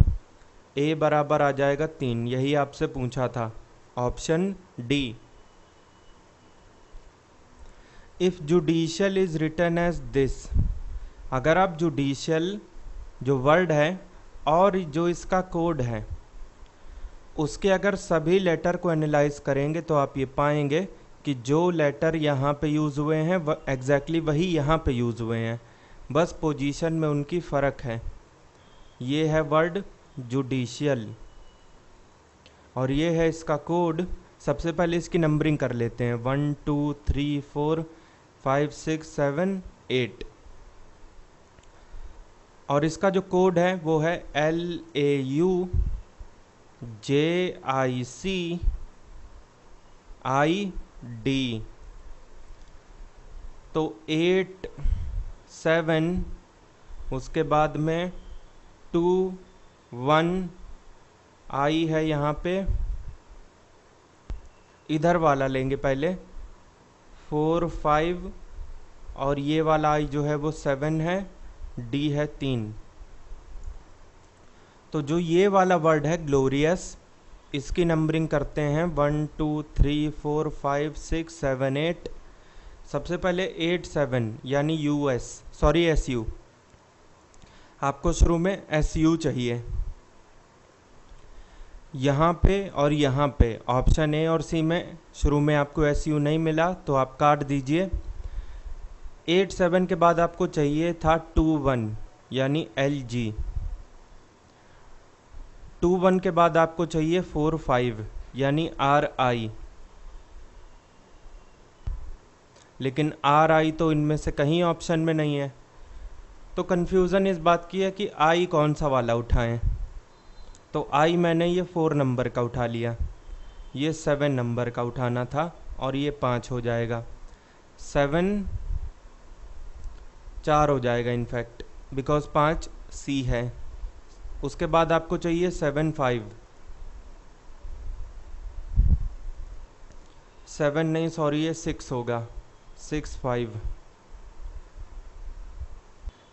ए बराबर आ जाएगा तीन यही आपसे पूछा था option D if judicial is written as this अगर आप जुडिशल जो वर्ड है और जो इसका कोड है उसके अगर सभी लेटर को एनालाइज करेंगे तो आप ये पाएंगे कि जो लेटर यहाँ पे यूज़ हुए हैं एग्जैक्टली exactly वही यहाँ पे यूज़ हुए हैं बस पोजीशन में उनकी फ़र्क है ये है वर्ड जुडिशियल और ये है इसका कोड सबसे पहले इसकी नंबरिंग कर लेते हैं one two three four five six seven eight और इसका जो कोड है वो है L A U J I C I D तो एट सेवन उसके बाद में टू वन आई है यहाँ पे इधर वाला लेंगे पहले फोर फाइव और ये वाला आई जो है वो सेवन है डी है तीन तो जो ये वाला वर्ड है ग्लोरियस इसकी नंबरिंग करते हैं one two three four five six seven eight सबसे पहले एट सेवन यानी यूएस सॉरी एस यू आपको शुरू में एस यू चाहिए यहाँ पे और यहाँ पे ऑप्शन ए और सी में शुरू में आपको एस यू नहीं मिला तो आप काट दीजिए एट सेवन के बाद आपको चाहिए था टू वन यानी एल जी टू वन के बाद आपको चाहिए फोर फाइव यानी आर आई लेकिन आर आई तो इनमें से कहीं ऑप्शन में नहीं है तो कन्फ्यूज़न इस बात की है कि आई कौन सा वाला उठाएं तो आई मैंने ये फ़ोर नंबर का उठा लिया ये सेवन नंबर का उठाना था और ये पाँच हो जाएगा सेवन चार हो जाएगा इनफैक्ट बिकॉज पाँच सी है उसके बाद आपको चाहिए सेवन फाइव सेवन नहीं सॉरी ये सिक्स होगा सिक्स फाइव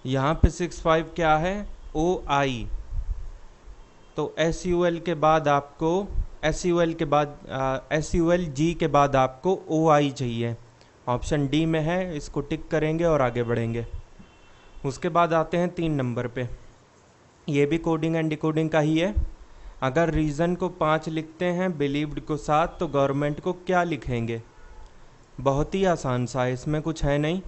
यहाँ पे सिक्स फाइव क्या है ओ आई तो एस यू एल के बाद आपको एस यू एल के बाद एस यू एल जी के बाद आपको ओ आई चाहिए ऑप्शन डी में है इसको टिक करेंगे और आगे बढ़ेंगे उसके बाद आते हैं तीन नंबर पे ये भी कोडिंग एंड डिकोडिंग का ही है अगर रीज़न को पाँच लिखते हैं बिलीव्ड को सात तो गवर्नमेंट को क्या लिखेंगे बहुत ही आसान सा है इसमें कुछ है नहीं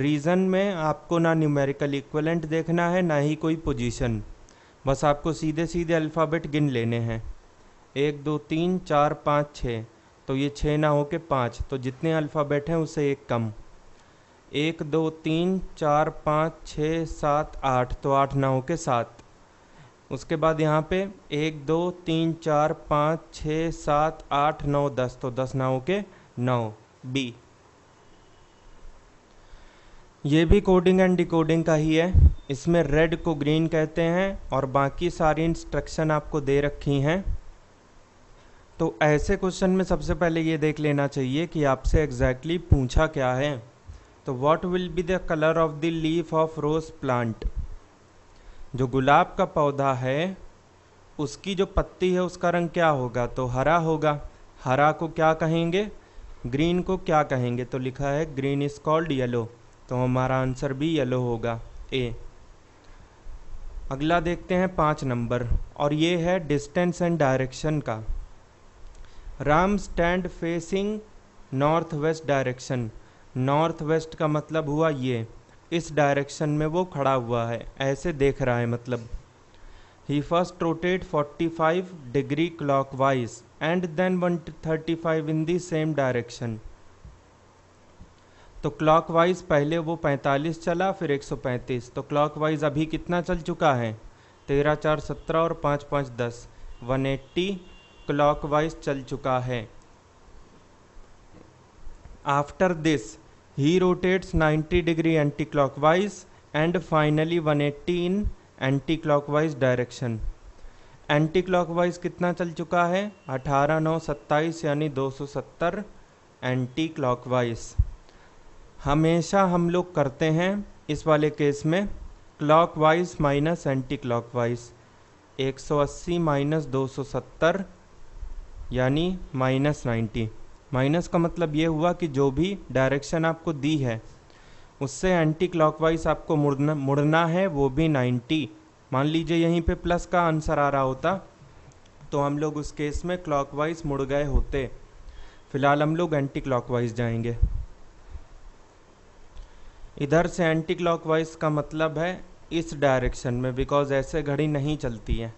रीज़न में आपको ना न्यूमेरिकल इक्वलेंट देखना है ना ही कोई पोजीशन बस आपको सीधे सीधे अल्फ़ाबेट गिन लेने हैं एक दो तीन चार पाँच छः तो ये छः ना हो के पाँच तो जितने अल्फ़ाबेट हैं उससे एक कम एक दो तीन चार पाँच छः सात आठ तो आठ ना हो के सात उसके बाद यहाँ पे एक दो तीन चार पाँच छः सात आठ नौ दस तो दस ना हो के नौ बी ये भी कोडिंग एंड डिकोडिंग का ही है इसमें रेड को ग्रीन कहते हैं और बाकी सारी इंस्ट्रक्शन आपको दे रखी हैं तो ऐसे क्वेश्चन में सबसे पहले ये देख लेना चाहिए कि आपसे एग्जैक्टली exactly पूछा क्या है तो what will be the colour of the leaf of rose plant जो गुलाब का पौधा है उसकी जो पत्ती है उसका रंग क्या होगा तो हरा होगा हरा को क्या कहेंगे ग्रीन को क्या कहेंगे तो लिखा है ग्रीन इज कॉल्ड येलो तो हमारा आंसर भी येलो होगा ए अगला देखते हैं पाँच नंबर और ये है डिस्टेंस एंड डायरेक्शन का Ram stand facing north west direction north west का मतलब हुआ ये इस डायरेक्शन में वो खड़ा हुआ है ऐसे देख रहा है मतलब He first rotate 45 degree clockwise and then 135 in the same direction. तो क्लॉकवाइज पहले वो 45 चला फिर 135 तो क्लॉकवाइज अभी कितना चल चुका है तेरह चार सत्रह और 5 5 दस वन एट्टी क्लॉकवाइज चल चुका है after this he rotates 90 degree anti clockwise and finally 180 in anti clockwise direction anti clockwise कितना चल चुका है अठारह नौ सत्ताईस यानी सत्तर एंटी क्लॉकवाइज हमेशा हम लोग करते हैं इस वाले केस में क्लॉकवाइज माइनस एंटी क्लॉकवाइज अस्सी माइनस दो सौ सत्तर यानी माइनस नाइन्टी माइनस का मतलब ये हुआ कि जो भी डायरेक्शन आपको दी है उससे एंटी क्लॉकवाइज आपको मुड़ना मुड़ना है वो भी 90 मान लीजिए यहीं पे प्लस का आंसर आ रहा होता तो हम लोग उस केस में क्लॉकवाइज मुड़ गए होते फिलहाल हम लोग एंटी क्लॉकवाइज जाएंगे इधर से एंटी क्लॉकवाइज का मतलब है इस डायरेक्शन में बिकॉज ऐसे घड़ी नहीं चलती है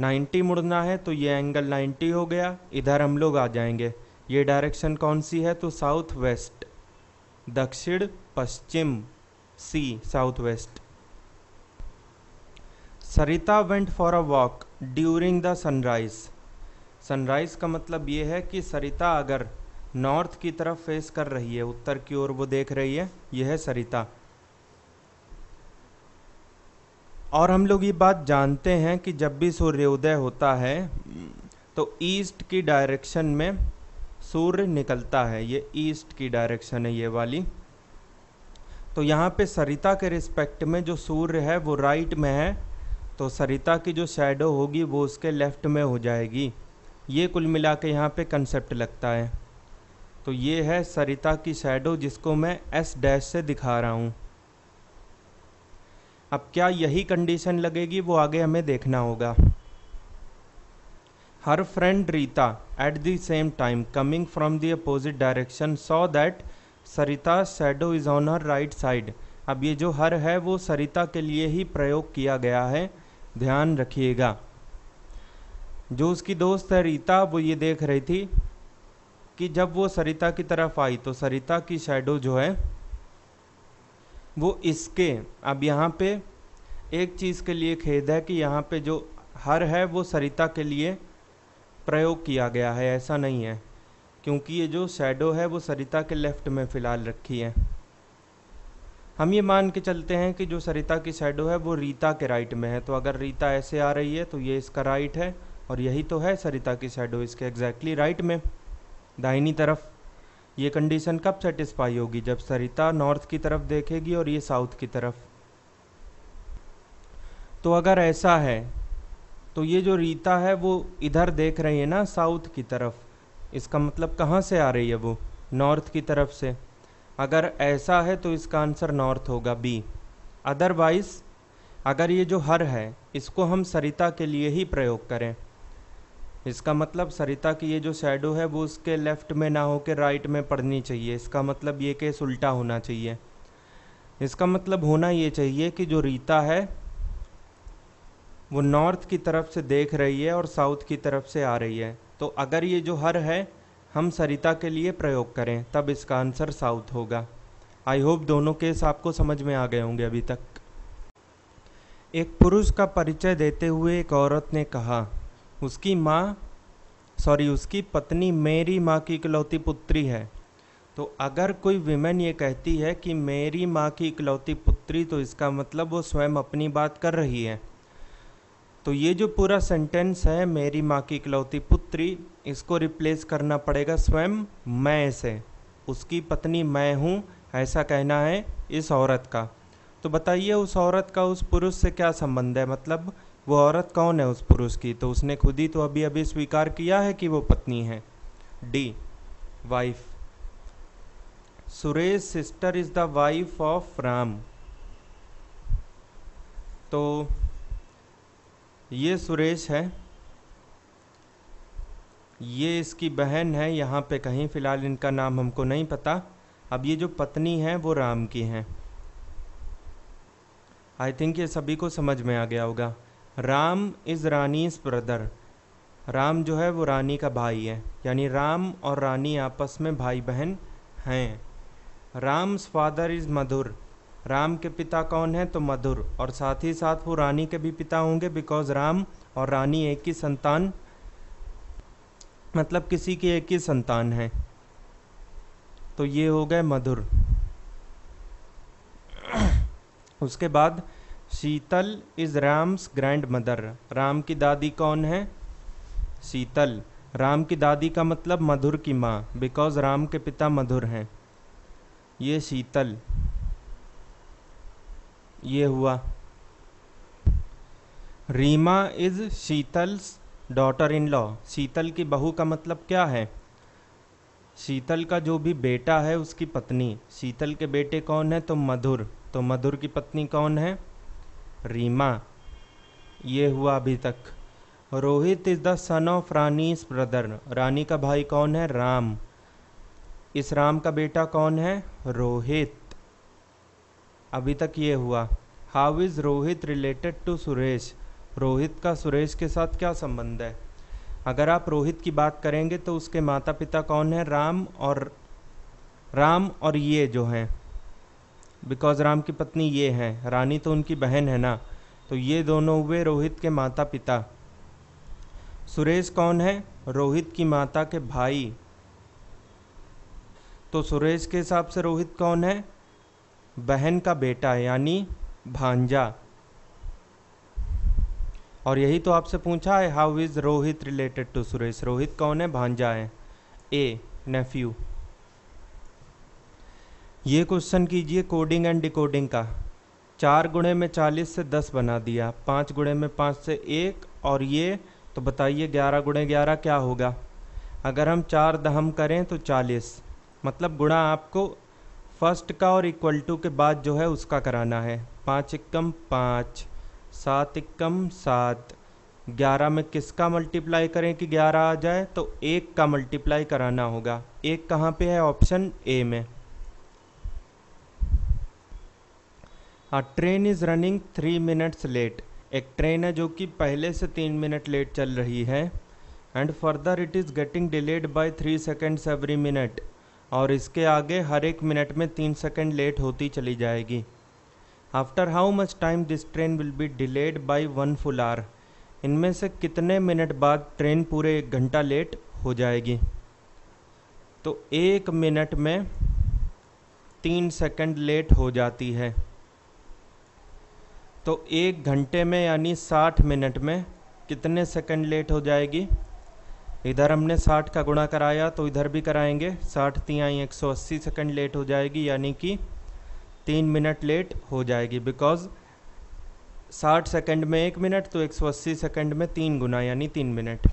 90 मुड़ना है तो ये एंगल 90 हो गया इधर हम लोग आ जाएंगे ये डायरेक्शन कौन सी है तो साउथ वेस्ट दक्षिण पश्चिम C south west Sarita went for a walk during the sunrise sunrise का मतलब ये है कि सरिता अगर नॉर्थ की तरफ फेस कर रही है उत्तर की ओर वो देख रही है यह है सरिता और हम लोग ये बात जानते हैं कि जब भी सूर्योदय होता है तो ईस्ट की डायरेक्शन में सूर्य निकलता है ये ईस्ट की डायरेक्शन है ये वाली तो यहाँ पे सरिता के रिस्पेक्ट में जो सूर्य है वो राइट में है तो सरिता की जो शेडो होगी वो उसके लेफ़्ट में हो जाएगी ये कुल मिला के यहाँ पर कंसेप्ट लगता है तो ये है सरिता की शेडो जिसको मैं एस डैश से दिखा रहा हूँ अब क्या यही कंडीशन लगेगी वो आगे हमें देखना होगा her friend Rita at the same time coming from the opposite direction saw that Sarita shadow is on her right side अब ये जो हर है वो सरिता के लिए ही प्रयोग किया गया है ध्यान रखिएगा जो उसकी दोस्त है रीता वो ये देख रही थी कि जब वो सरिता की तरफ आई तो सरिता की शेडो जो है वो इसके अब यहाँ पे एक चीज़ के लिए खेद है कि यहाँ पे जो हर है वो सरिता के लिए प्रयोग किया गया है ऐसा नहीं है क्योंकि ये जो शेडो है वो सरिता के लेफ़्ट में फ़िलहाल रखी है हम ये मान के चलते हैं कि जो सरिता की शेडो है वो रीता के राइट में है तो अगर रीता ऐसे आ रही है तो ये इसका राइट है और यही तो है सरिता की शेडो इसके एग्जैक्टली राइट में दाहिनी तरफ ये कंडीशन कब सेटिस्फाई होगी जब सरिता नॉर्थ की तरफ देखेगी और ये साउथ की तरफ तो अगर ऐसा है तो ये जो रीता है वो इधर देख रही है ना साउथ की तरफ इसका मतलब कहाँ से आ रही है वो नॉर्थ की तरफ से अगर ऐसा है तो इसका आंसर नॉर्थ होगा बी अदरवाइज अगर ये जो हर है इसको हम सरिता के लिए ही प्रयोग करें इसका मतलब सरिता की ये जो शेडो है वो उसके लेफ़्ट में ना हो के राइट में पड़नी चाहिए इसका मतलब ये केस उल्टा होना चाहिए इसका मतलब होना ये चाहिए कि जो रीता है वो नॉर्थ की तरफ से देख रही है और साउथ की तरफ से आ रही है तो अगर ये जो हर है हम सरिता के लिए प्रयोग करें तब इसका आंसर साउथ होगा आई होप दोनों केस आपको समझ में आ गए होंगे अभी तक एक पुरुष का परिचय देते हुए एक औरत ने कहा उसकी माँ सॉरी उसकी पत्नी मेरी माँ की इकलौती पुत्री है तो अगर कोई विमेन ये कहती है कि मेरी माँ की इकलौती पुत्री तो इसका मतलब वो स्वयं अपनी बात कर रही है तो ये जो पूरा सेंटेंस है मेरी माँ की इकलौती पुत्री इसको रिप्लेस करना पड़ेगा स्वयं मैं से उसकी पत्नी मैं हूँ ऐसा कहना है इस औरत का तो बताइए उस औरत का उस पुरुष से क्या संबंध है मतलब वो औरत कौन है उस पुरुष की तो उसने खुद ही तो अभी अभी स्वीकार किया है कि वो पत्नी है D wife Suresh sister is the wife of Ram तो ये सुरेश है ये इसकी बहन है यहाँ पे कहीं फ़िलहाल इनका नाम हमको नहीं पता अब ये जो पत्नी है वो राम की हैं आई थिंक ये सभी को समझ में आ गया होगा राम इज़ रानीज ब्रदर राम जो है वो रानी का भाई है यानी राम और रानी आपस में भाई बहन हैं राम्स फादर इज़ मधुर राम के पिता कौन है तो मधुर और साथ ही साथ वो रानी के भी पिता होंगे बिकॉज राम और रानी एक ही संतान मतलब किसी की एक ही संतान है तो ये हो गए मधुर उसके बाद Sheetal is Ram's grandmother Ram की दादी कौन है शीतल राम की दादी का मतलब मधुर की माँ बिकॉज राम के पिता मधुर हैं ये शीतल ये हुआ Reema is Sheetal's daughter in law Sheetal की बहू का मतलब क्या है शीतल का जो भी बेटा है उसकी पत्नी शीतल के बेटे कौन है तो मधुर तो मधुर की पत्नी कौन है रीमा ये हुआ अभी तक Rohit is the son of Rani's brother Rani का भाई कौन है राम इस राम का बेटा कौन है रोहित अभी तक ये हुआ how is Rohit related to Suresh Rohit का सुरेश के साथ क्या संबंध है अगर आप रोहित की बात करेंगे तो उसके माता पिता कौन हैं राम और राम और ये जो हैं बिकॉज राम की पत्नी ये हैं रानी तो उनकी बहन है ना तो ये दोनों हुए रोहित के माता पिता सुरेश कौन है रोहित की माता के भाई तो सुरेश के हिसाब से रोहित कौन है बहन का बेटा यानी भांजा और यही तो आपसे पूछा है how is Rohit related to Suresh Rohit कौन है भांजा है ए नेफ्यू ये क्वेश्चन कीजिए कोडिंग एंड डिकोडिंग का चार गुणे में चालीस से दस बना दिया पाँच गुणे में पाँच से एक और ये तो बताइए ग्यारह गुणे ग्यारह क्या होगा अगर हम चार दहम करें तो चालीस मतलब गुणा आपको फर्स्ट का और इक्वल टू के बाद जो है उसका कराना है पाँच इक्कम पाँच सात इक्कम सात ग्यारह में किसका मल्टीप्लाई करें कि ग्यारह आ जाए तो एक का मल्टीप्लाई कराना होगा एक कहाँ पे है ऑप्शन ए में a train is running three minutes late एक ट्रेन है जो कि पहले से तीन मिनट लेट चल रही है and further it is getting delayed by three seconds every minute और इसके आगे हर एक मिनट में तीन सेकेंड लेट होती चली जाएगी after how much time this train will be delayed by one full hour इनमें से कितने मिनट बाद ट्रेन पूरे एक घंटा लेट हो जाएगी तो एक मिनट में तीन सेकंड लेट हो जाती है तो एक घंटे में यानी साठ मिनट में कितने सेकंड लेट हो जाएगी इधर हमने 60 का गुणा कराया तो इधर भी कराएंगे 60 सौ 180 सेकंड लेट हो जाएगी यानी कि तीन मिनट लेट हो जाएगी बिकॉज 60 सेकंड में एक मिनट तो 180 सेकंड में तीन गुना यानी तीन मिनट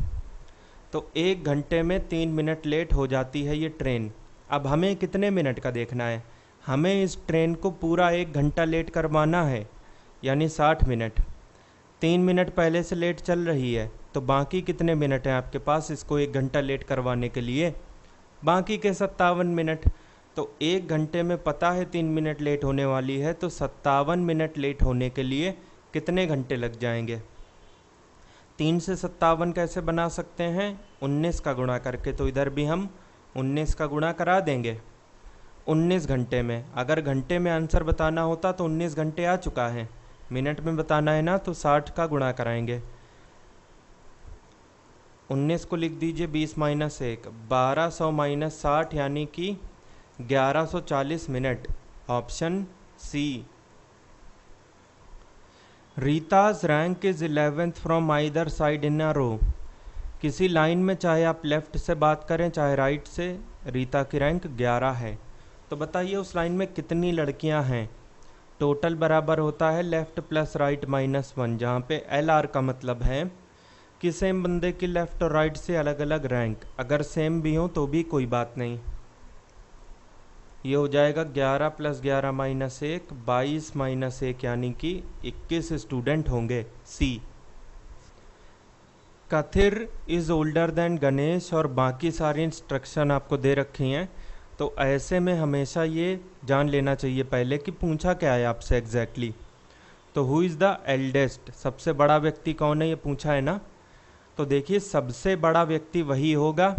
तो एक घंटे में तीन मिनट लेट हो जाती है ये ट्रेन अब हमें कितने मिनट का देखना है हमें इस ट्रेन को पूरा एक घंटा लेट करवाना है यानी 60 मिनट तीन मिनट पहले से लेट चल रही है तो बाकी कितने मिनट हैं आपके पास इसको एक घंटा लेट करवाने के लिए बाकी के सत्तावन मिनट तो एक घंटे में पता है तीन मिनट लेट होने वाली है तो सत्तावन मिनट लेट होने के लिए कितने घंटे लग जाएंगे तीन से सत्तावन कैसे बना सकते हैं उन्नीस का गुणा करके तो इधर भी हम उन्नीस का गुणा करा देंगे उन्नीस घंटे में अगर घंटे में आंसर बताना होता तो उन्नीस घंटे आ चुका है मिनट में बताना है ना तो साठ का गुणा कराएंगे उन्नीस को लिख दीजिए बीस माइनस एक बारह सौ माइनस साठ यानी कि ग्यारह सौ चालीस minute option C Rita's rank is eleventh from either side in a row किसी लाइन में चाहे आप लेफ्ट से बात करें चाहे राइट से रीता की रैंक ग्यारह है तो बताइए उस लाइन में कितनी लड़कियां हैं टोटल बराबर होता है left plus right minus one जहाँ पे एल आर का मतलब है कि सेम बंदे की लेफ़्ट और राइट से अलग अलग रैंक अगर सेम भी हो तो भी कोई बात नहीं ये हो जाएगा 11 प्लस ग्यारह माइनस एक बाईस माइनस एक यानी कि 21 स्टूडेंट होंगे C Kathir is older than Ganesh और बाकी सारी इंस्ट्रक्शन आपको दे रखी हैं तो ऐसे में हमेशा ये जान लेना चाहिए पहले कि पूछा क्या है आपसे एग्जैक्टली exactly. तो हु इज़ द एल्डेस्ट सबसे बड़ा व्यक्ति कौन है ये पूछा है ना तो देखिए सबसे बड़ा व्यक्ति वही होगा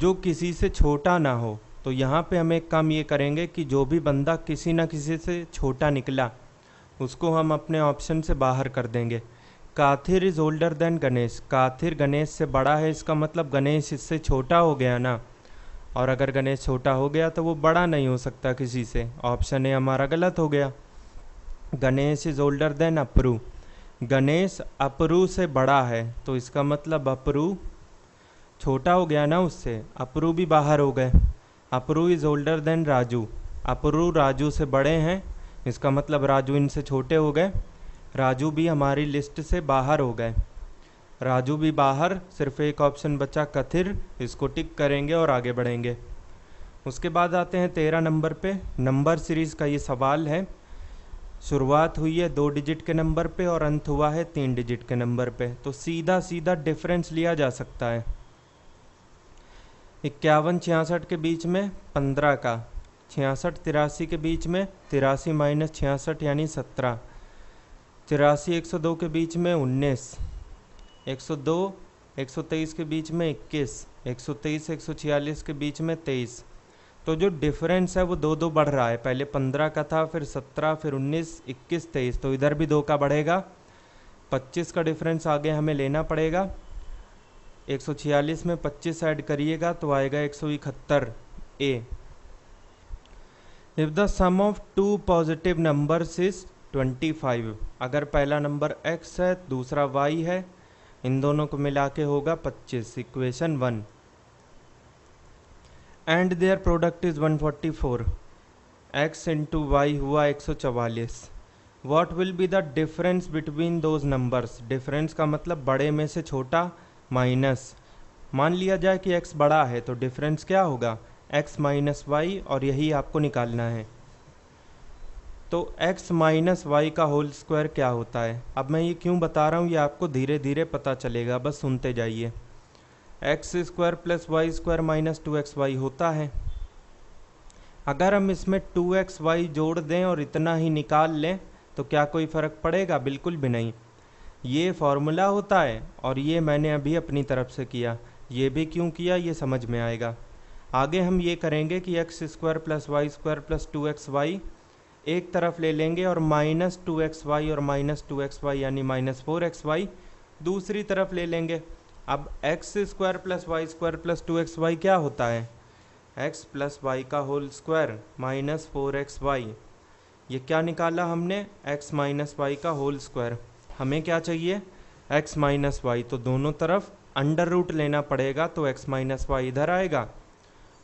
जो किसी से छोटा ना हो तो यहाँ पे हम एक काम ये करेंगे कि जो भी बंदा किसी ना किसी से छोटा निकला उसको हम अपने ऑप्शन से बाहर कर देंगे Kathir is older than Ganesh Kathir Ganesh से बड़ा है इसका मतलब गणेश इससे छोटा हो गया ना और अगर गणेश छोटा हो गया तो वो बड़ा नहीं हो सकता किसी से ऑप्शन ए हमारा गलत हो गया Ganesh is older than Apru Ganesh Apru से बड़ा है तो इसका मतलब अपरू छोटा हो गया ना उससे अपरू भी बाहर हो गए Apru is older than Raju Apru Raju से बड़े हैं इसका मतलब राजू इनसे छोटे हो गए राजू भी हमारी लिस्ट से बाहर हो गए राजू भी बाहर सिर्फ एक ऑप्शन बचा कथिर इसको टिक करेंगे और आगे बढ़ेंगे उसके बाद आते हैं तेरह नंबर पे नंबर सीरीज़ का ये सवाल है शुरुआत हुई है दो डिजिट के नंबर पे और अंत हुआ है तीन डिजिट के नंबर पे तो सीधा सीधा डिफरेंस लिया जा सकता है इक्यावन छियासठ के बीच में पंद्रह का छियासठ तिरासी के बीच में तिरासी माइनस छियासठ यानी सत्रह तिरासी एक सौ दो के बीच में उन्नीस एक सौ दो एक सौ तेईस के बीच में इक्कीस एक सौ तेईस एक सौ छियालीस के बीच में तेईस तो जो डिफरेंस है वो दो दो बढ़ रहा है पहले पंद्रह का था फिर सत्रह फिर उन्नीस इक्कीस तेईस तो इधर भी दो का बढ़ेगा पच्चीस का डिफरेंस आगे हमें लेना पड़ेगा एक सौ छियालीस में पच्चीस ऐड करिएगा तो आएगा एक सौ इकहत्तर A if the sum of two positive numbers is twenty five अगर पहला नंबर एक्स है दूसरा वाई है इन दोनों को मिला के होगा पच्चीस equation one and their product is 144 x into y हुआ एक सौ चवालीस what will be the difference between those numbers difference का मतलब बड़े में से छोटा माइनस मान लिया जाए कि एक्स बड़ा है तो डिफरेंस क्या होगा एक्स माइनस वाई और यही आपको निकालना है तो एक्स माइनस वाई का होल स्क्वायर क्या होता है अब मैं ये क्यों बता रहा हूँ ये आपको धीरे धीरे पता चलेगा बस सुनते जाइए x square plus y square minus two x y होता है अगर हम इसमें टू एक्स वाई जोड़ दें और इतना ही निकाल लें तो क्या कोई फ़र्क पड़ेगा बिल्कुल भी नहीं ये फॉर्मूला होता है और ये मैंने अभी अपनी तरफ से किया ये भी क्यों किया ये समझ में आएगा आगे हम ये करेंगे कि x square plus y square plus two x y एक तरफ ले लेंगे और माइनस टू एक्स वाई और माइनस टू एक्स वाई यानी माइनस फोर एक्स वाई दूसरी तरफ ले लेंगे अब x square plus y square plus two x y क्या होता है एक्स प्लस वाई का whole square minus four x y ये क्या निकाला हमने एक्स माइनस वाई का होल स्क्वायर हमें क्या चाहिए एक्स माइनस वाई तो दोनों तरफ अंडर रूट लेना पड़ेगा तो एक्स माइनस वाई इधर आएगा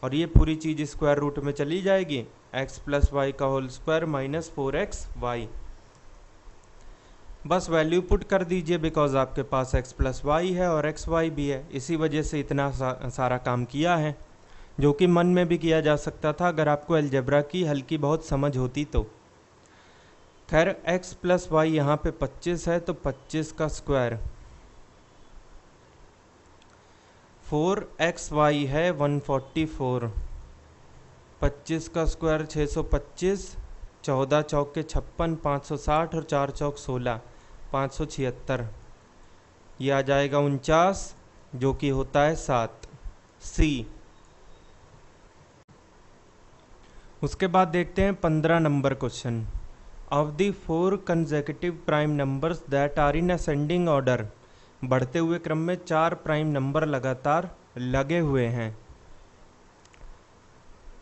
और ये पूरी चीज़ स्क्वायर रूट में चली जाएगी एक्स प्लस वाई का whole square minus four x y बस वैल्यू पुट कर दीजिए बिकॉज आपके पास x प्लस वाई है और एक्स वाई भी है इसी वजह से इतना सा, सारा काम किया है जो कि मन में भी किया जा सकता था अगर आपको एलजेब्रा की हल्की बहुत समझ होती तो खैर x प्लस वाई यहाँ पर पच्चीस है तो पच्चीस का स्क्वायर फोर एक्स वाई है वन फोर्टी फोर पच्चीस का स्क्वायर छः सौ पच्चीस चौदह चौक के छप्पन पाँच सौ साठ और चार चौक सोलह पाँच सौ छिहत्तर ये आ जाएगा उनचास जो कि होता है सात सी उसके बाद देखते हैं पंद्रह number question of the four consecutive prime numbers that are in ascending order बढ़ते हुए क्रम में चार प्राइम नंबर लगातार लगे हुए हैं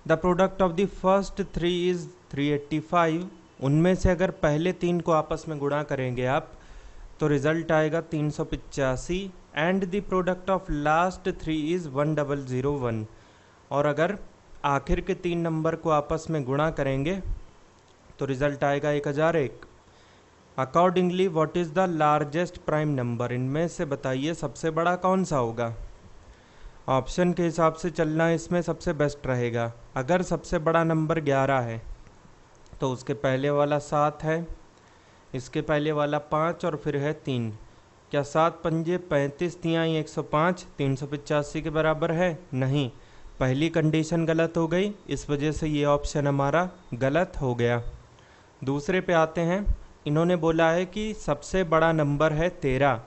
the product of the first three is 385 उनमें से अगर पहले तीन को आपस में गुणा करेंगे आप तो रिज़ल्ट आएगा तीन सौ पिचासी and the product of last three is one double zero one और अगर आखिर के तीन नंबर को आपस में गुणा करेंगे तो रिज़ल्ट आएगा एक हज़ार एक accordingly what is the largest prime number इनमें से बताइए सबसे बड़ा कौन सा होगा ऑप्शन के हिसाब से चलना इसमें सबसे बेस्ट रहेगा अगर सबसे बड़ा नंबर ग्यारह है तो उसके पहले वाला सात है इसके पहले वाला पाँच और फिर है तीन क्या सात पंजे पैंतीस तिया एक सौ पाँच तीन सौ पचासी के बराबर है नहीं पहली कंडीशन गलत हो गई इस वजह से ये ऑप्शन हमारा गलत हो गया दूसरे पे आते हैं इन्होंने बोला है कि सबसे बड़ा नंबर है तेरह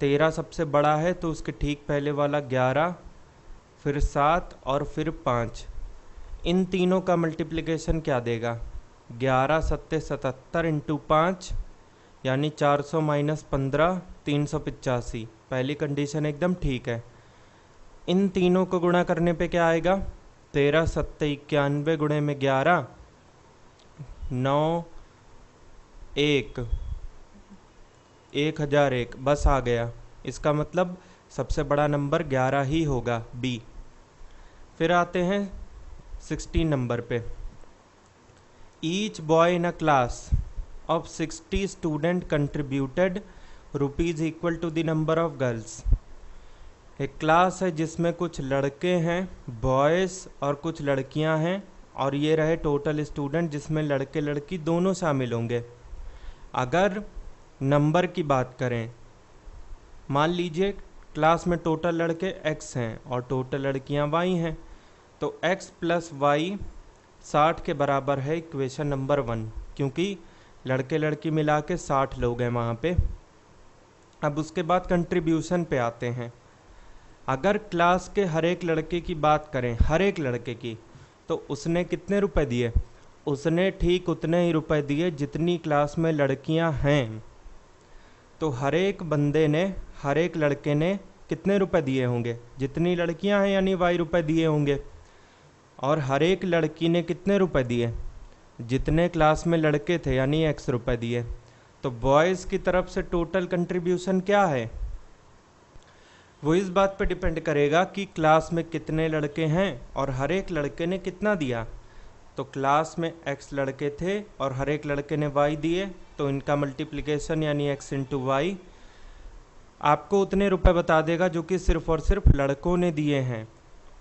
तेरह सबसे बड़ा है तो उसके ठीक पहले वाला ग्यारह फिर सात और फिर पाँच इन तीनों का मल्टीप्लिकेशन क्या देगा ग्यारह सत्य सतहत्तर इंटू पाँच यानी चार सौ माइनस पंद्रह तीन सौ पिचासी पहली कंडीशन एकदम ठीक है इन तीनों को गुणा करने पे क्या आएगा तेरह सत्य इक्यानवे गुणे में ग्यारह नौ एक एक हज़ार एक बस आ गया इसका मतलब सबसे बड़ा नंबर ग्यारह ही होगा बी फिर आते हैं सिक्सटीन नंबर पे each boy in a class of sixty student contributed rupees equal to the number of girls एक क्लास है जिसमें कुछ लड़के हैं बॉयज़ और कुछ लड़कियां हैं और ये रहे टोटल स्टूडेंट जिसमें लड़के लड़की दोनों शामिल होंगे अगर नंबर की बात करें मान लीजिए क्लास में टोटल लड़के एक्स हैं और टोटल लड़कियां वाई हैं तो एक्स प्लस वाई साठ के बराबर है इक्वेशन नंबर वन क्योंकि लड़के लड़की मिला के साठ लोग हैं वहाँ पे अब उसके बाद कंट्रीब्यूशन पे आते हैं अगर क्लास के हर एक लड़के की बात करें हर एक लड़के की तो उसने कितने रुपए दिए उसने ठीक उतने ही रुपए दिए जितनी क्लास में लड़कियां हैं तो हर एक बंदे ने हर एक लड़के ने कितने रुपए दिए होंगे जितनी लड़कियां हैं यानी वाई रुपए दिए होंगे और हर एक लड़की ने कितने रुपए दिए जितने क्लास में लड़के थे यानी एक्स रुपए दिए तो बॉयज़ की तरफ से टोटल कंट्रीब्यूशन क्या है वो इस बात पर डिपेंड करेगा कि क्लास में कितने लड़के हैं और हर एक लड़के ने कितना दिया तो क्लास में एक्स लड़के थे और हर एक लड़के ने वाई दिए तो इनका मल्टीप्लिकेशन यानी एक्स इंटू वाई आपको उतने रुपए बता देगा जो कि सिर्फ और सिर्फ लड़कों ने दिए हैं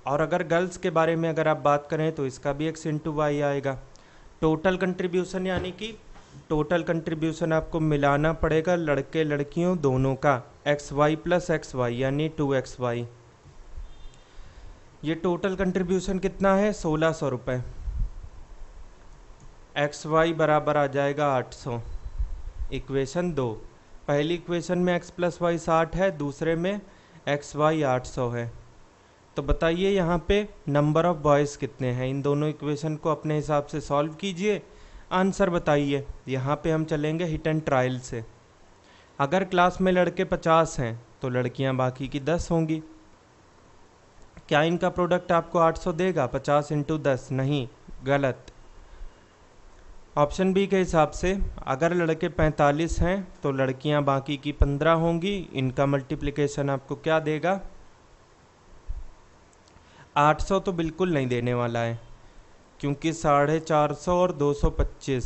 और अगर गर्ल्स के बारे में अगर आप बात करें तो इसका भी एक्स इंटू वाई आएगा टोटल कंट्रीब्यूशन यानी कि टोटल कंट्रीब्यूशन आपको मिलाना पड़ेगा लड़के लड़कियों दोनों का x y plus x y यानी टू एक्स वाई ये टोटल कंट्रीब्यूशन कितना है सोलह सौ रुपये एक्स वाई बराबर आ जाएगा आठ सौ इक्वेशन दो पहली इक्वेशन में एक्स प्लस वाई साठ है दूसरे में एक्स वाई आठ सौ है तो बताइए यहाँ पे नंबर ऑफ़ बॉयज़ कितने हैं इन दोनों इक्वेशन को अपने हिसाब से सॉल्व कीजिए आंसर बताइए यहाँ पे हम चलेंगे हिट एंड ट्रायल से अगर क्लास में लड़के पचास हैं तो लड़कियाँ बाकी की दस होंगी क्या इनका प्रोडक्ट आपको आठ सौ देगा पचास इंटू दस नहीं गलत ऑप्शन बी के हिसाब से अगर लड़के 45 हैं तो लड़कियां बाकी की 15 होंगी इनका मल्टीप्लिकेशन आपको क्या देगा आठ सौ तो बिल्कुल नहीं देने वाला है क्योंकि साढ़े चार सौ और दो सौ पच्चीस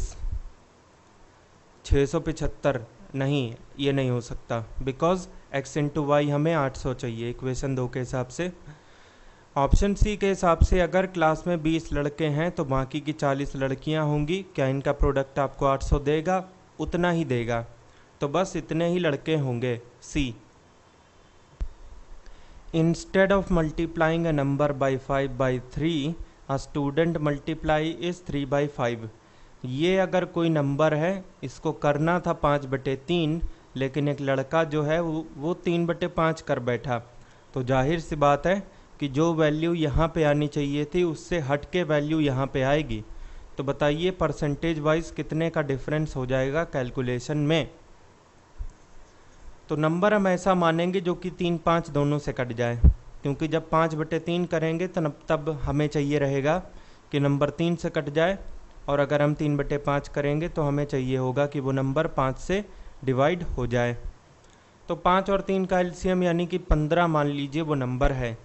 छः सौ पिछहत्तर नहीं ये नहीं हो सकता बिकॉज एक्स इंटू वाई हमें आठ सौ चाहिए इक्वेशन दो के हिसाब से ऑप्शन सी के हिसाब से अगर क्लास में बीस लड़के हैं तो बाकी की चालीस लड़कियां होंगी क्या इनका प्रोडक्ट आपको आठ सौ देगा उतना ही देगा तो बस इतने ही लड़के होंगे सी Instead of multiplying a number by 5 by 3, a student multiply is 3 by 5. ये अगर कोई नंबर है इसको करना था पाँच बटे तीन लेकिन एक लड़का जो है वो वो तीन बटे पाँच कर बैठा तो जाहिर सी बात है कि जो वैल्यू यहाँ पे आनी चाहिए थी उससे हट के वैल्यू यहाँ पे आएगी तो बताइए परसेंटेज वाइज कितने का डिफरेंस हो जाएगा कैलकुलेशन में तो नंबर हम ऐसा मानेंगे जो कि तीन पाँच दोनों से कट जाए क्योंकि जब पाँच बटे तीन करेंगे तो तब हमें चाहिए रहेगा कि नंबर तीन से कट जाए और अगर हम तीन बटे पाँच करेंगे तो हमें चाहिए होगा कि वो नंबर पाँच से डिवाइड हो जाए तो पाँच और तीन का एल्सीयम यानी कि पंद्रह मान लीजिए वो नंबर है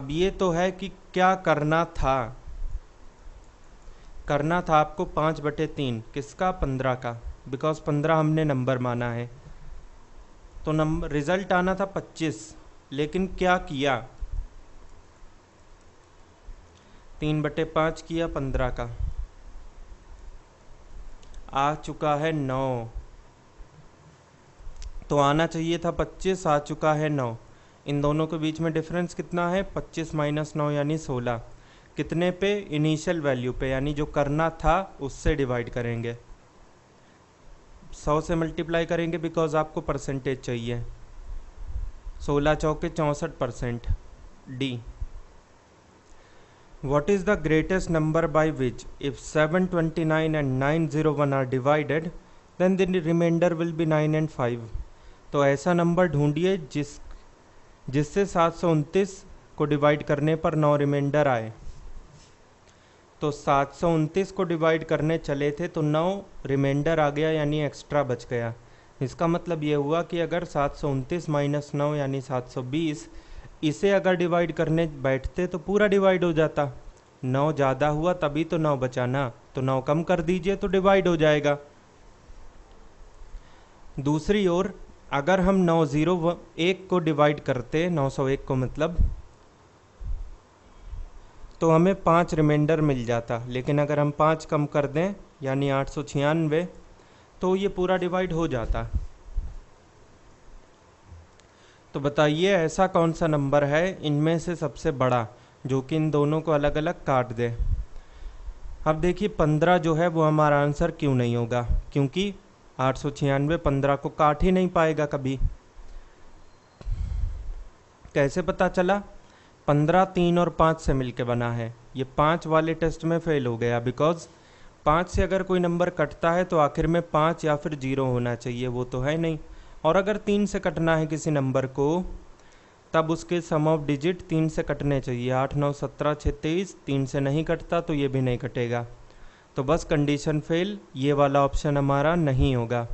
अब ये तो है कि क्या करना था करना था आपको पाँच बटे तीन किसका पंद्रह का बिकॉज पंद्रह हमने नंबर माना है तो नंबर रिजल्ट आना था 25 लेकिन क्या किया तीन बटे पाँच किया पंद्रह का आ चुका है नौ तो आना चाहिए था पच्चीस आ चुका है नौ इन दोनों के बीच में डिफरेंस कितना है पच्चीस माइनस नौ यानी सोलह कितने पे इनिशियल वैल्यू पे यानी जो करना था उससे डिवाइड करेंगे सौ से मल्टीप्लाई करेंगे बिकॉज आपको परसेंटेज चाहिए सोलह चौके चौंसठ percent D what is the greatest number by which if seven twenty nine and nine zero one are divided then then remainder will be nine and five तो ऐसा नंबर ढूंढिए जिस जिससे सात सौ उनतीस को डिवाइड करने पर नौ रिमाइंडर आए तो सात सौ उनतीस को डिवाइड करने चले थे तो नौ रिमाइंडर आ गया यानी एक्स्ट्रा बच गया इसका मतलब ये हुआ कि अगर सात सौ उनतीस माइनस नौ यानी सात सौ बीस इसे अगर डिवाइड करने बैठते तो पूरा डिवाइड हो जाता नौ ज़्यादा हुआ तभी तो नौ बचाना तो नौ कम कर दीजिए तो डिवाइड हो जाएगा दूसरी ओर अगर हम नौ ज़ीरो एक को डिवाइड करते नौ सौ एक को मतलब तो हमें पाँच रिमाइंडर मिल जाता लेकिन अगर हम पाँच कम कर दें यानी आठ सौ छियानवे तो ये पूरा डिवाइड हो जाता तो बताइए ऐसा कौन सा नंबर है इनमें से सबसे बड़ा जो कि इन दोनों को अलग अलग काट दे अब देखिए पंद्रह जो है वो हमारा आंसर क्यों नहीं होगा क्योंकि आठ सौ छियानवे पंद्रह को काट ही नहीं पाएगा कभी कैसे पता चला पंद्रह तीन और पाँच से मिलके बना है ये पाँच वाले टेस्ट में फेल हो गया बिकॉज पाँच से अगर कोई नंबर कटता है तो आखिर में पाँच या फिर जीरो होना चाहिए वो तो है नहीं और अगर तीन से कटना है किसी नंबर को तब उसके सम ऑफ डिजिट तीन से कटने चाहिए आठ नौ सत्रह छः तेईस तीन से नहीं कटता तो ये भी नहीं कटेगा तो बस कंडीशन फेल ये वाला ऑप्शन हमारा नहीं होगा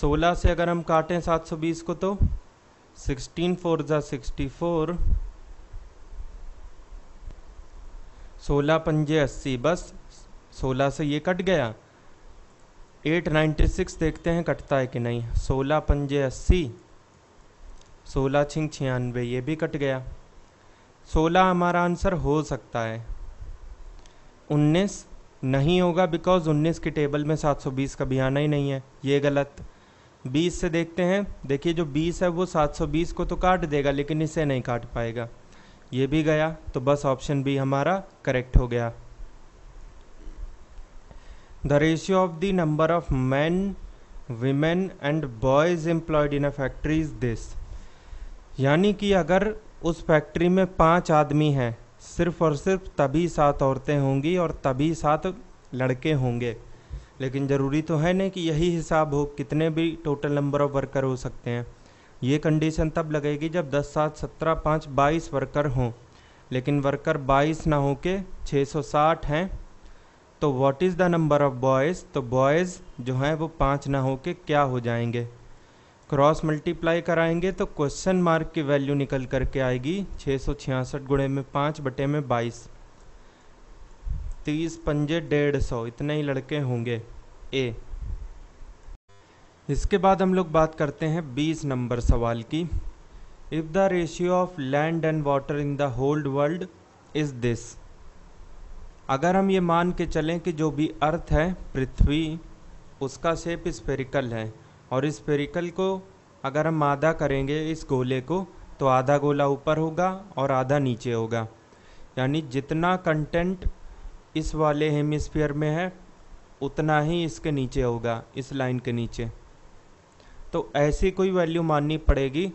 सोलह से अगर हम काटें सात सौ बीस को तो सिक्सटीन फोर ज़ा सिक्सटी फोर सोलह पंजे अस्सी बस सोलह से ये कट गया एट नाइन्टी सिक्स देखते हैं कटता है कि नहीं सोलह पंजे अस्सी सोलह छिंग छियानवे ये भी कट गया सोलह हमारा आंसर हो सकता है उन्नीस नहीं होगा बिकॉज उन्नीस की टेबल में सात सौ बीस कभी आना ही नहीं है ये गलत बीस से देखते हैं देखिए जो बीस है वो सात सौ बीस को तो काट देगा लेकिन इसे नहीं काट पाएगा ये भी गया तो बस ऑप्शन बी हमारा करेक्ट हो गया the ratio of the number of man women and boys employed in a factory is this यानी कि अगर उस फैक्ट्री में पांच आदमी हैं सिर्फ और सिर्फ तभी सात औरतें होंगी और तभी सात लड़के होंगे लेकिन ज़रूरी तो है नहीं कि यही हिसाब हो कितने भी टोटल नंबर ऑफ़ वर्कर हो सकते हैं ये कंडीशन तब लगेगी जब दस सात सत्रह पाँच बाईस वर्कर हों लेकिन वर्कर बाईस ना हो के छः सौ साठ हैं तो what is the number of boys तो बॉयज़ जो हैं वो पाँच ना हो के क्या हो जाएंगे क्रॉस मल्टीप्लाई कराएंगे तो क्वेश्चन मार्क की वैल्यू निकल करके आएगी छः सौ छियासठ गुणे में पाँच बटे में बाईस तीस पंजे डेढ़ सौ इतने ही लड़के होंगे ए इसके बाद हम लोग बात करते हैं 20 नंबर सवाल की if the ratio of land and water in the whole world is this अगर हम ये मान के चलें कि जो भी अर्थ है पृथ्वी उसका शेप स्पेरिकल है और इस स्पेरिकल को अगर हम आधा करेंगे इस गोले को तो आधा गोला ऊपर होगा और आधा नीचे होगा यानी जितना कंटेंट इस वाले हेमिस्फीयर में है उतना ही इसके नीचे होगा इस लाइन के नीचे तो ऐसी कोई वैल्यू माननी पड़ेगी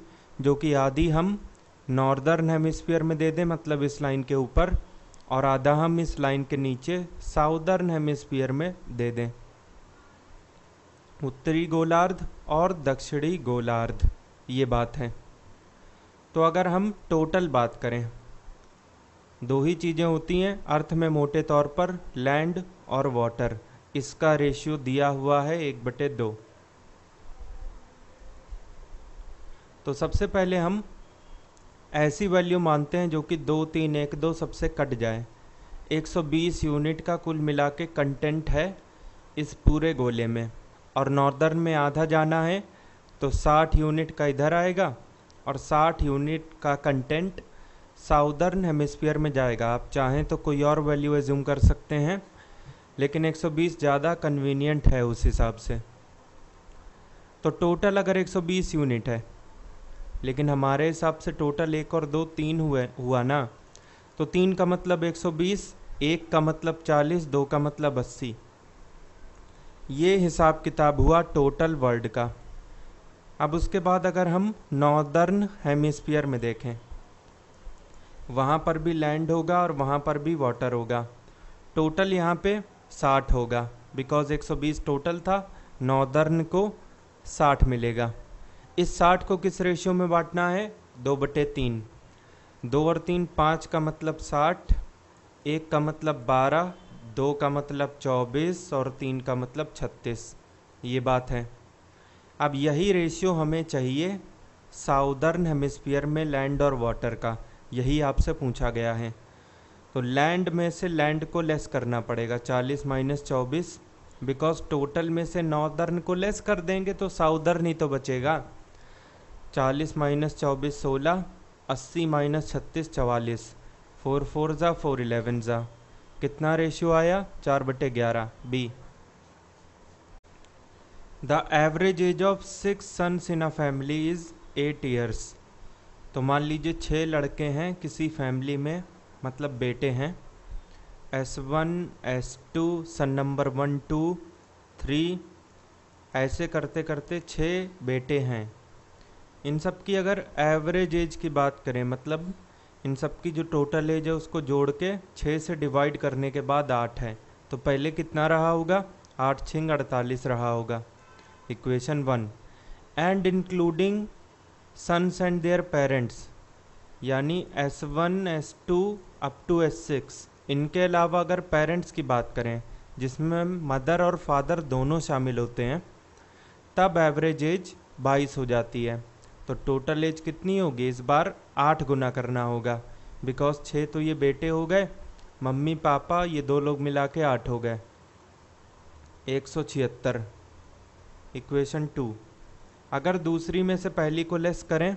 जो कि आधी हम नॉर्दर्न हेमिस्फीयर में दे दें मतलब इस लाइन के ऊपर और आधा हम इस लाइन के नीचे साउदर्न हेमिस्फीयर में दे दें उत्तरी गोलार्ध और दक्षिणी गोलार्ध ये बात है तो अगर हम टोटल बात करें दो ही चीज़ें होती हैं अर्थ में मोटे तौर पर लैंड और वाटर इसका रेशियो दिया हुआ है एक बटे दो तो सबसे पहले हम ऐसी वैल्यू मानते हैं जो कि दो तीन एक दो सबसे कट जाए 120 यूनिट का कुल मिला के कंटेंट है इस पूरे गोले में और नॉर्दर्न में आधा जाना है तो 60 यूनिट का इधर आएगा और 60 यूनिट का कंटेंट साउदर्न हेमिस्फीयर में जाएगा आप चाहें तो कोई और वैल्यू एज्यूम कर सकते हैं लेकिन 120 ज़्यादा कन्वीनियंट है उस हिसाब से तो टोटल अगर 120 यूनिट है लेकिन हमारे हिसाब से टोटल एक और दो तीन हुए हुआ ना तो तीन का मतलब 120 एक का मतलब 40 दो का मतलब 80 ये हिसाब किताब हुआ टोटल वर्ल्ड का अब उसके बाद अगर हम नॉर्दर्न हेमिस्फीयर में देखें वहाँ पर भी लैंड होगा और वहाँ पर भी वाटर होगा टोटल यहाँ पे 60 होगा बिकॉज़ 120 टोटल था नॉर्दर्न को 60 मिलेगा इस साठ को किस रेशियो में बांटना है दो बटे तीन दो और तीन पाँच का मतलब साठ एक का मतलब बारह दो का मतलब चौबीस और तीन का मतलब छत्तीस ये बात है अब यही रेशियो हमें चाहिए साउदर्न हेमिस्फीयर में लैंड और वाटर का यही आपसे पूछा गया है तो लैंड में से लैंड को लेस करना पड़ेगा चालीस माइनस चौबीस बिकॉज टोटल में से नॉर्दर्न को लेस कर देंगे तो साउदर्न ही तो बचेगा चालीस माइनस चौबीस सोलह अस्सी माइनस छत्तीस चवालीस फोर फोर ज़ा फोर इलेवन ज़ा कितना रेशियो आया चार बटे ग्यारह B the average age of six sons in a family is eight years तो मान लीजिए छः लड़के हैं किसी फैमिली में मतलब बेटे हैं S one S two son number one two three ऐसे करते करते छः बेटे हैं इन सब की अगर एवरेज एज की बात करें मतलब इन सब की जो टोटल एज है उसको जोड़ के छः से डिवाइड करने के बाद आठ है तो पहले कितना रहा होगा आठ छिंग अड़तालीस रहा होगा equation one and including sons and their parents यानी S one S two up to S six इनके अलावा अगर पेरेंट्स की बात करें जिसमें मदर और फादर दोनों शामिल होते हैं तब एवरेज एज बाईस हो जाती है तो टोटल एज कितनी होगी इस बार आठ गुना करना होगा बिकॉज छः तो ये बेटे हो गए मम्मी पापा ये दो लोग मिला के आठ हो गए एक सौ छिहत्तर इक्वेशन टू अगर दूसरी में से पहली को लेस करें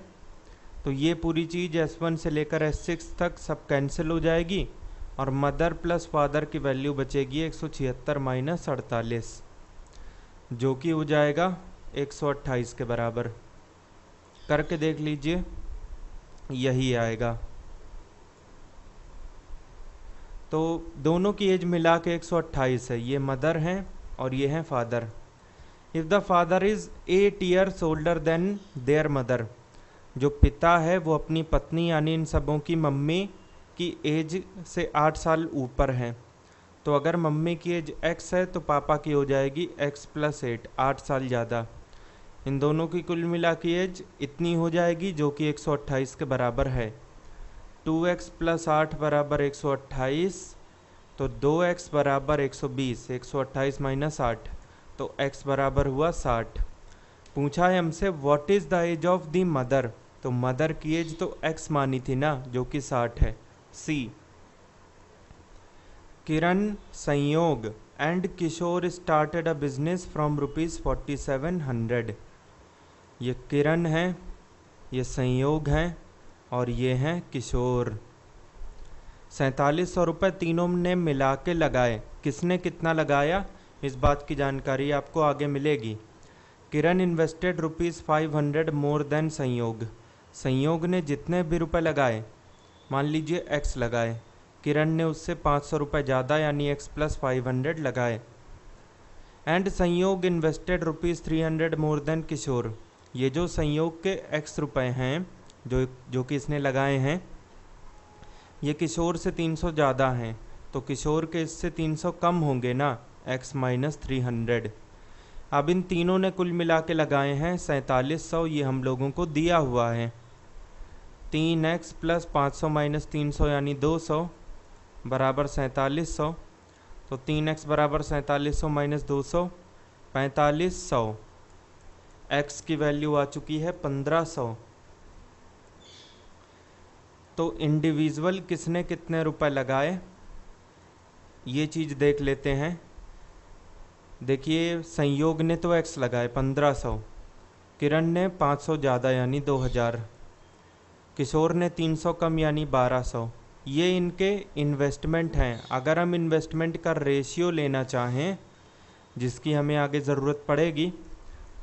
तो ये पूरी चीज़ एस वन से लेकर एस सिक्स तक सब कैंसिल हो जाएगी और मदर प्लस फादर की वैल्यू बचेगी एक सौ छिहत्तर माइनस अड़तालीस जो कि हो जाएगा एक सौ अट्ठाईस के बराबर करके देख लीजिए यही आएगा तो दोनों की एज मिला के एक है ये मदर हैं और ये हैं father if the father is eight years older than their mother जो पिता है वो अपनी पत्नी यानी इन सबों की मम्मी की एज से आठ साल ऊपर हैं तो अगर मम्मी की एज एक्स है तो पापा की हो जाएगी एक्स प्लस एट आठ साल ज़्यादा इन दोनों की कुल मिला की एज इतनी हो जाएगी जो कि 128 के बराबर है 2x एक्स प्लस आठ बराबर एक तो 2x एक्स बराबर एक सौ बीस एक सौ अट्ठाईस माइनस आठ तो x बराबर हुआ साठ पूछा है हमसे what is the age of the mother तो मदर की एज तो x मानी थी ना जो कि साठ है C Kiran Sanyog and Kishore started a business from rupees forty seven hundred ये किरण हैं ये संयोग हैं और ये हैं किशोर सैंतालीस सौ रुपये तीनों ने मिला के लगाए किसने कितना लगाया इस बात की जानकारी आपको आगे मिलेगी Kiran invested rupees five hundred more than Sanyog Sanyog ने जितने भी रुपए लगाए मान लीजिए एक्स लगाए किरण ने उससे पाँच सौ रुपये ज़्यादा यानी एक्स प्लस फाइव हंड्रेड लगाए and Sanyog invested rupees three hundred more than Kishore ये जो संयोग के एक्स रुपए हैं जो जो कि इसने लगाए हैं ये किशोर से 300 ज़्यादा हैं तो किशोर के इससे 300 कम होंगे ना एक्स माइनस थ्री हंड्रेड अब इन तीनों ने कुल मिला के लगाए हैं सैंतालीस सौ ये हम लोगों को दिया हुआ है तीन एक्स प्लस पाँच सौ माइनस तीन सौ यानी दो सौ बराबर सैंतालीस सौ तो तीन एक्स बराबर सैंतालीस सौ माइनस दो सौ पैंतालीस सौ एक्स की वैल्यू आ चुकी है पंद्रह सौ तो इंडिविजुअल किसने कितने रुपए लगाए ये चीज़ देख लेते हैं देखिए संयोग ने तो एक्स लगाए पंद्रह सौ किरण ने पाँच सौ ज़्यादा यानी दो हज़ार किशोर ने तीन सौ कम यानी बारह सौ ये इनके इन्वेस्टमेंट हैं अगर हम इन्वेस्टमेंट का रेशियो लेना चाहें जिसकी हमें आगे ज़रूरत पड़ेगी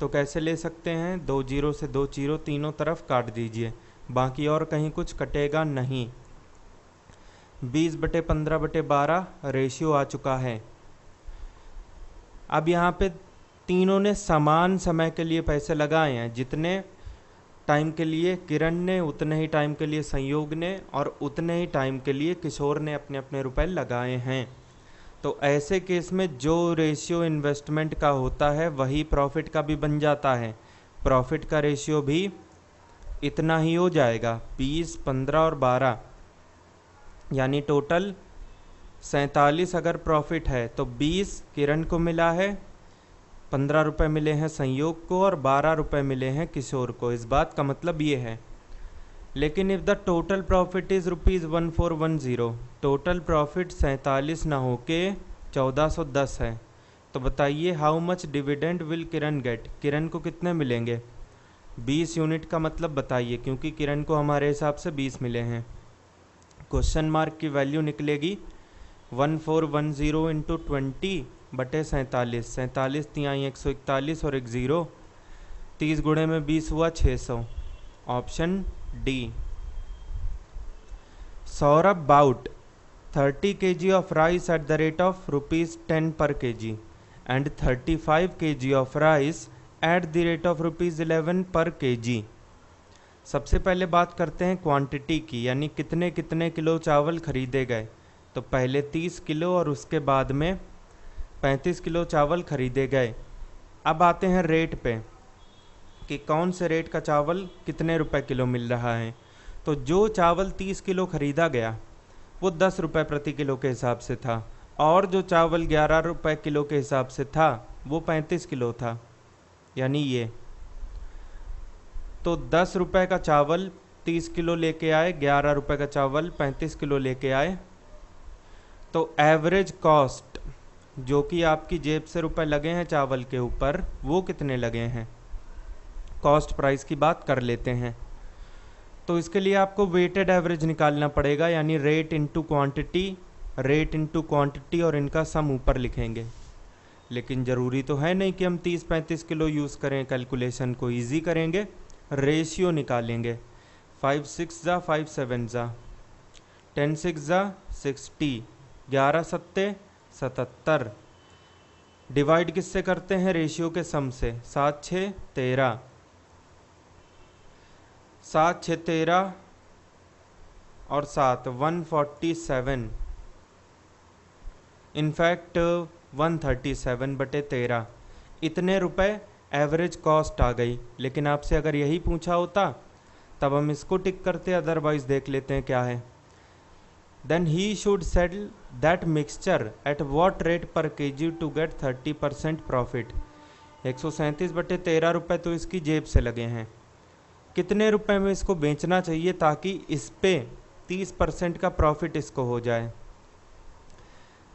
तो कैसे ले सकते हैं दो जीरो से दो जीरो तीनों तरफ काट दीजिए बाकी और कहीं कुछ कटेगा नहीं बीस बटे पंद्रह बटे बारह रेशियो आ चुका है अब यहाँ पे तीनों ने समान समय के लिए पैसे लगाए हैं जितने टाइम के लिए किरण ने उतने ही टाइम के लिए संयोग ने और उतने ही टाइम के लिए किशोर ने अपने अपने रुपए लगाए हैं तो ऐसे केस में जो रेशियो इन्वेस्टमेंट का होता है वही प्रॉफिट का भी बन जाता है प्रॉफिट का रेशियो भी इतना ही हो जाएगा बीस पंद्रह और बारह यानी टोटल सैंतालीस अगर प्रॉफिट है तो बीस किरण को मिला है पंद्रह रुपये मिले हैं संयोग को और बारह रुपये मिले हैं किशोर को इस बात का मतलब ये है लेकिन if the total profit is rupees one four one zero total profit सैंतालीस ना हो के चौदह सौ दस है तो बताइए how much dividend will Kiran get Kiran को कितने मिलेंगे बीस यूनिट का मतलब बताइए क्योंकि किरण को हमारे हिसाब से बीस मिले हैं क्वेश्चन मार्क की वैल्यू निकलेगी one four one zero into twenty बटे सैंतालीस सैंतालीस तिहाई एक सौ इकतालीस और एक ज़ीरो तीस गुड़े में बीस हुआ छः सौ option D Saurabh bought thirty K G of rice at the rate of rupees ten per के G and thirty five K G of rice at the rate of rupees eleven per के जी सबसे पहले बात करते हैं क्वांटिटी की यानी कितने कितने किलो चावल खरीदे गए तो पहले तीस किलो और उसके बाद में पैंतीस किलो चावल खरीदे गए अब आते हैं रेट पे कि कौन से रेट का चावल कितने रुपए किलो मिल रहा है तो जो चावल तीस किलो ख़रीदा गया वो दस रुपये प्रति किलो के हिसाब से था और जो चावल ग्यारह रुपये किलो के हिसाब से था वो पैंतीस किलो था यानी ये तो दस रुपये का चावल तीस किलो लेके आए ग्यारह रुपये का चावल पैंतीस किलो लेके आए तो एवरेज कॉस्ट जो कि आपकी जेब से रुपए लगे हैं चावल के ऊपर वो कितने लगे हैं कॉस्ट प्राइस की बात कर लेते हैं तो इसके लिए आपको वेटेड एवरेज निकालना पड़ेगा यानी rate into quantity rate into quantity और इनका सम ऊपर लिखेंगे लेकिन ज़रूरी तो है नहीं कि हम 30-35 किलो यूज़ करें कैलकुलेशन को इजी करेंगे रेशियो निकालेंगे फाइव सिक्स ज़ा फाइव सेवन ज़ा टेन सिक्स ज़ा सिक्सटी ग्यारह सत्ते सतहत्तर डिवाइड किससे करते हैं रेशियो के सम से सात छः तेरह सात छः तेरह और सात one forty seven in fact one thirty seven बटे तेरह इतने रुपए एवरेज कॉस्ट आ गई लेकिन आपसे अगर यही पूछा होता तब हम इसको टिक करते अदरवाइज देख लेते हैं क्या है then he should settle that mixture at what rate per के kg to get thirty percent profit एक सौ सैंतीस बटे तेरह रुपये तो इसकी जेब से लगे हैं कितने रुपए में इसको बेचना चाहिए ताकि इस पर तीस परसेंट का प्रॉफिट इसको हो जाए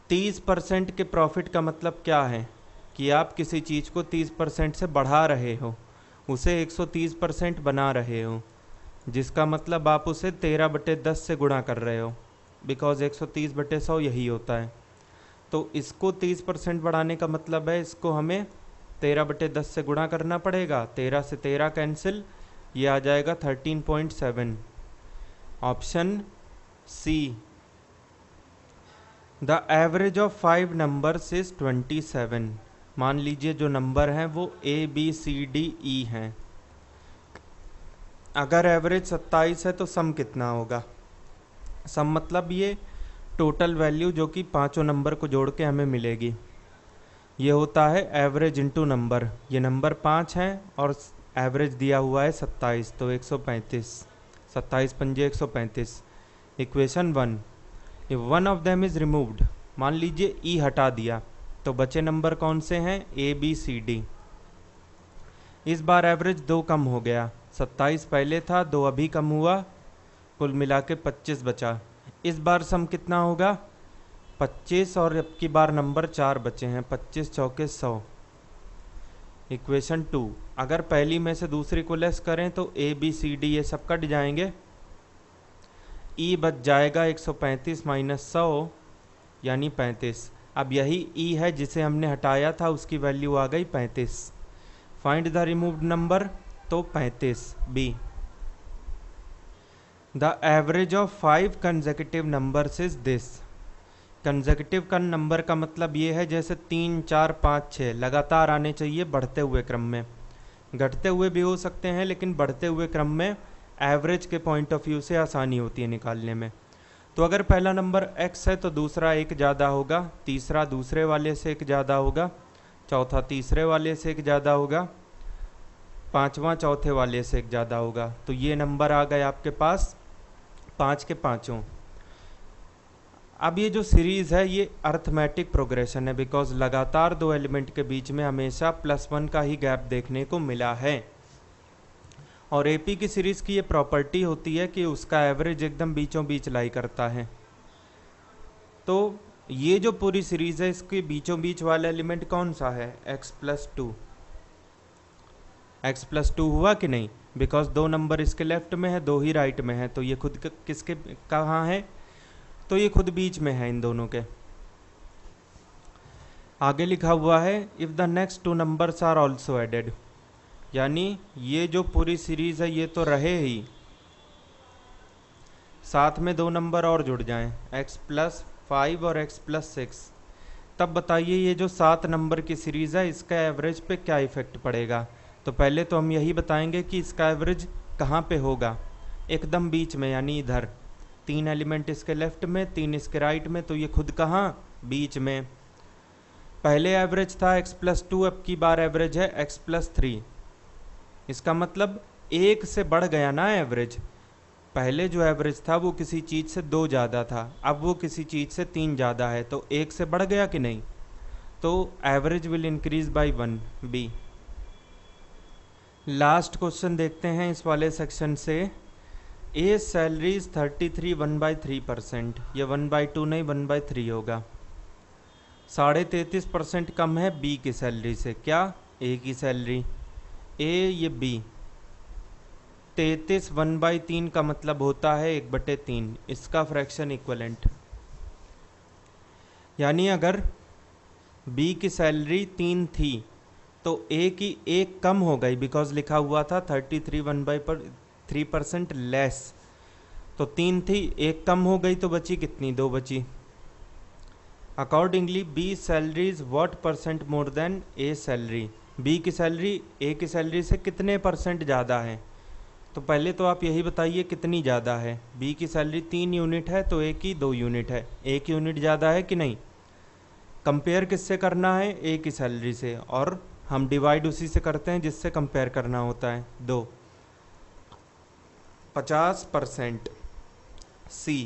तीस परसेंट के प्रॉफिट का मतलब क्या है कि आप किसी चीज़ को तीस परसेंट से बढ़ा रहे हो उसे एक सौ तीस परसेंट बना रहे हो जिसका मतलब आप उसे तेरह बटे दस से गुणा कर रहे हो बिकॉज एक सौ तीस बटे सौ यही होता है तो इसको तीस परसेंट बढ़ाने का मतलब है इसको हमें तेरह बटे दस से गुणा करना पड़ेगा तेरह से तेरह कैंसिल ये आ जाएगा thirteen point seven option C the average of five numbers is twenty seven मान लीजिए जो नंबर हैं वो ए बी सी डी ई हैं अगर एवरेज सत्ताईस है तो सम कितना होगा सम मतलब ये टोटल वैल्यू जो कि पांचों नंबर को जोड़ के हमें मिलेगी ये होता है एवरेज इनटू नंबर ये नंबर पाँच हैं और एवरेज दिया हुआ है सत्ताईस तो एक सौ पैंतीस सत्ताईस पंजे एक सौ पैंतीस equation one if one of them is removed मान लीजिए ई e हटा दिया तो बचे नंबर कौन से हैं ए बी सी डी इस बार एवरेज दो कम हो गया सत्ताईस पहले था दो अभी कम हुआ कुल मिला के पच्चीस बचा इस बार सम कितना होगा पच्चीस और अब की बार नंबर चार बचे हैं पच्चीस चौके सौ इक्वेशन टू अगर पहली में से दूसरी को लेस करें तो ए बी सी डी ये सब कट जाएंगे ई e बच जाएगा 135 माइनस सौ यानी 35 अब यही ई e है जिसे हमने हटाया था उसकी वैल्यू आ गई 35 फाइंड द रिमूव्ड नंबर तो 35 B the average of five consecutive numbers is this consecutive का नंबर का मतलब ये है जैसे तीन चार पाँच छः लगातार आने चाहिए बढ़ते हुए क्रम में घटते हुए भी हो सकते हैं लेकिन बढ़ते हुए क्रम में एवरेज के पॉइंट ऑफ व्यू से आसानी होती है निकालने में तो अगर पहला नंबर एक्स है तो दूसरा एक ज़्यादा होगा तीसरा दूसरे वाले से एक ज़्यादा होगा चौथा तीसरे वाले से एक ज़्यादा होगा पाँचवा चौथे वाले से एक ज़्यादा होगा तो ये नंबर आ गए आपके पास पाँच के पाँचों अब ये जो सीरीज़ है ये अर्थमेटिक प्रोग्रेशन है बिकॉज लगातार दो एलिमेंट के बीच में हमेशा प्लस वन का ही गैप देखने को मिला है और ए की सीरीज़ की ये प्रॉपर्टी होती है कि उसका एवरेज एकदम बीचों बीच लाई करता है तो ये जो पूरी सीरीज़ है इसके बीचों बीच वाला एलिमेंट कौन सा है x plus two x plus two हुआ कि नहीं बिकॉज दो नंबर इसके लेफ्ट में है दो ही राइट में है तो ये खुद किसके कहाँ है तो ये खुद बीच में है इन दोनों के आगे लिखा हुआ है if the next two numbers are also added यानी ये जो पूरी सीरीज़ है ये तो रहे ही साथ में दो नंबर और जुड़ जाएं x प्लस फाइव और x प्लस सिक्स तब बताइए ये जो सात नंबर की सीरीज़ है इसका एवरेज पे क्या इफ़ेक्ट पड़ेगा तो पहले तो हम यही बताएंगे कि इसका एवरेज कहाँ पे होगा एकदम बीच में यानी इधर तीन एलिमेंट इसके लेफ्ट में तीन इसके राइट में तो ये खुद कहाँ बीच में पहले एवरेज था x प्लस टू अब की बार एवरेज है x प्लस थ्री इसका मतलब एक से बढ़ गया ना एवरेज पहले जो एवरेज था वो किसी चीज़ से दो ज़्यादा था अब वो किसी चीज़ से तीन ज़्यादा है तो एक से बढ़ गया कि नहीं तो average will increase by one B last question देखते हैं इस वाले सेक्शन से A salary is thirty three one by three percent ये वन बाई टू नहीं वन बाई थ्री होगा साढ़े तैंतीस परसेंट कम है बी की सैलरी से क्या ए की सैलरी ए ये बी तैंतीस वन बाई तीन का मतलब होता है एक बटे तीन इसका फ्रैक्शन इक्वलेंट यानी अगर बी की सैलरी तीन थी तो ए की एक कम हो गई बिकॉज लिखा हुआ था थर्टी थ्री वन बाई पर थ्री परसेंट लेस तो तीन थी एक कम हो गई तो बची कितनी दो बची accordingly B salaries what percent more than A salary B की सैलरी ए की सैलरी से कितने परसेंट ज़्यादा है तो पहले तो आप यही बताइए कितनी ज़्यादा है बी की सैलरी तीन यूनिट है तो ए की दो यूनिट है एक यूनिट ज़्यादा है कि नहीं कंपेयर किससे करना है ए की सैलरी से और हम डिवाइड उसी से करते हैं जिससे कंपेयर करना होता है दो पचास परसेंट सी